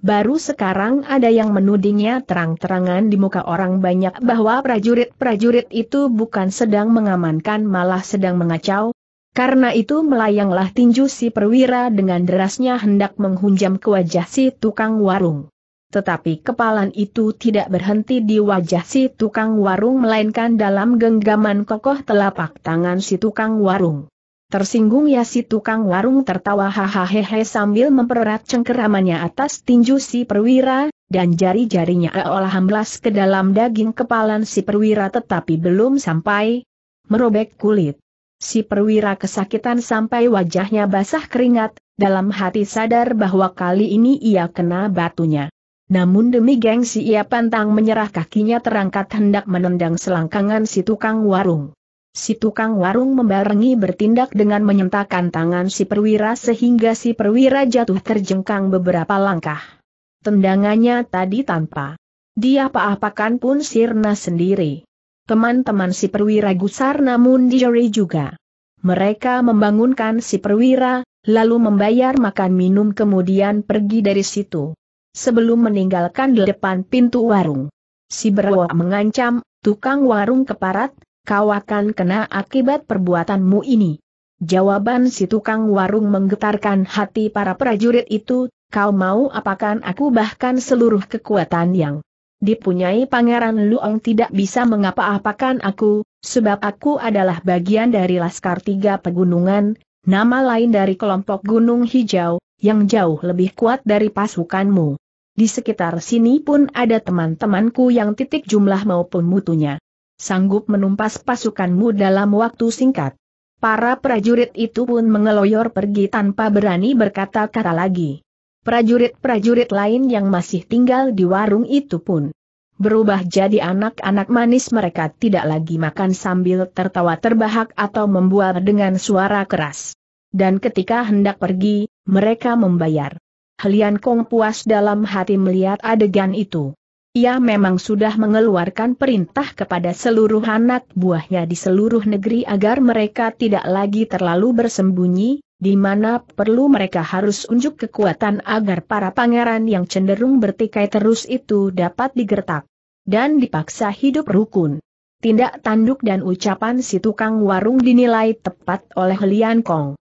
Baru sekarang ada yang menudingnya terang-terangan di muka orang banyak bahwa prajurit-prajurit itu bukan sedang mengamankan malah sedang mengacau, karena itu melayanglah tinju si perwira dengan derasnya hendak menghunjam ke wajah si tukang warung. Tetapi kepalan itu tidak berhenti di wajah si tukang warung melainkan dalam genggaman kokoh telapak tangan si tukang warung. Tersinggung ya si tukang warung tertawa hahaha sambil mempererat cengkeramannya atas tinju si perwira, dan jari-jarinya olah hamblas ke dalam daging kepalan si perwira tetapi belum sampai merobek kulit. Si perwira kesakitan sampai wajahnya basah keringat, dalam hati sadar bahwa kali ini ia kena batunya. Namun demi gengsi ia pantang menyerah kakinya terangkat hendak menendang selangkangan si tukang warung. Si tukang warung membarengi bertindak dengan menyentakkan tangan si perwira sehingga si perwira jatuh terjengkang beberapa langkah. Tendangannya tadi tanpa dia apa-apakan pun sirna sendiri. Teman-teman si perwira gusar namun dijeri juga. Mereka membangunkan si perwira, lalu membayar makan minum kemudian pergi dari situ. Sebelum meninggalkan di depan pintu warung. Si berwak mengancam, tukang warung keparat, kau akan kena akibat perbuatanmu ini. Jawaban si tukang warung menggetarkan hati para prajurit itu, kau mau apakan aku bahkan seluruh kekuatan yang dipunyai Pangeran Luang tidak bisa mengapa-apakan aku, sebab aku adalah bagian dari Laskar Tiga Pegunungan, nama lain dari kelompok Gunung Hijau, yang jauh lebih kuat dari pasukanmu. Di sekitar sini pun ada teman-temanku yang titik jumlah maupun mutunya. Sanggup menumpas pasukanmu dalam waktu singkat. Para prajurit itu pun mengeloyor pergi tanpa berani berkata-kata lagi prajurit-prajurit lain yang masih tinggal di warung itu pun berubah jadi anak-anak manis mereka tidak lagi makan sambil tertawa terbahak atau membual dengan suara keras. Dan ketika hendak pergi, mereka membayar. Helian Kong puas dalam hati melihat adegan itu. Ia memang sudah mengeluarkan perintah kepada seluruh anak buahnya di seluruh negeri agar mereka tidak lagi terlalu bersembunyi, di mana perlu mereka harus unjuk kekuatan agar para pangeran yang cenderung bertikai terus itu dapat digertak dan dipaksa hidup rukun. Tindak tanduk dan ucapan si tukang warung dinilai tepat oleh Lian Kong.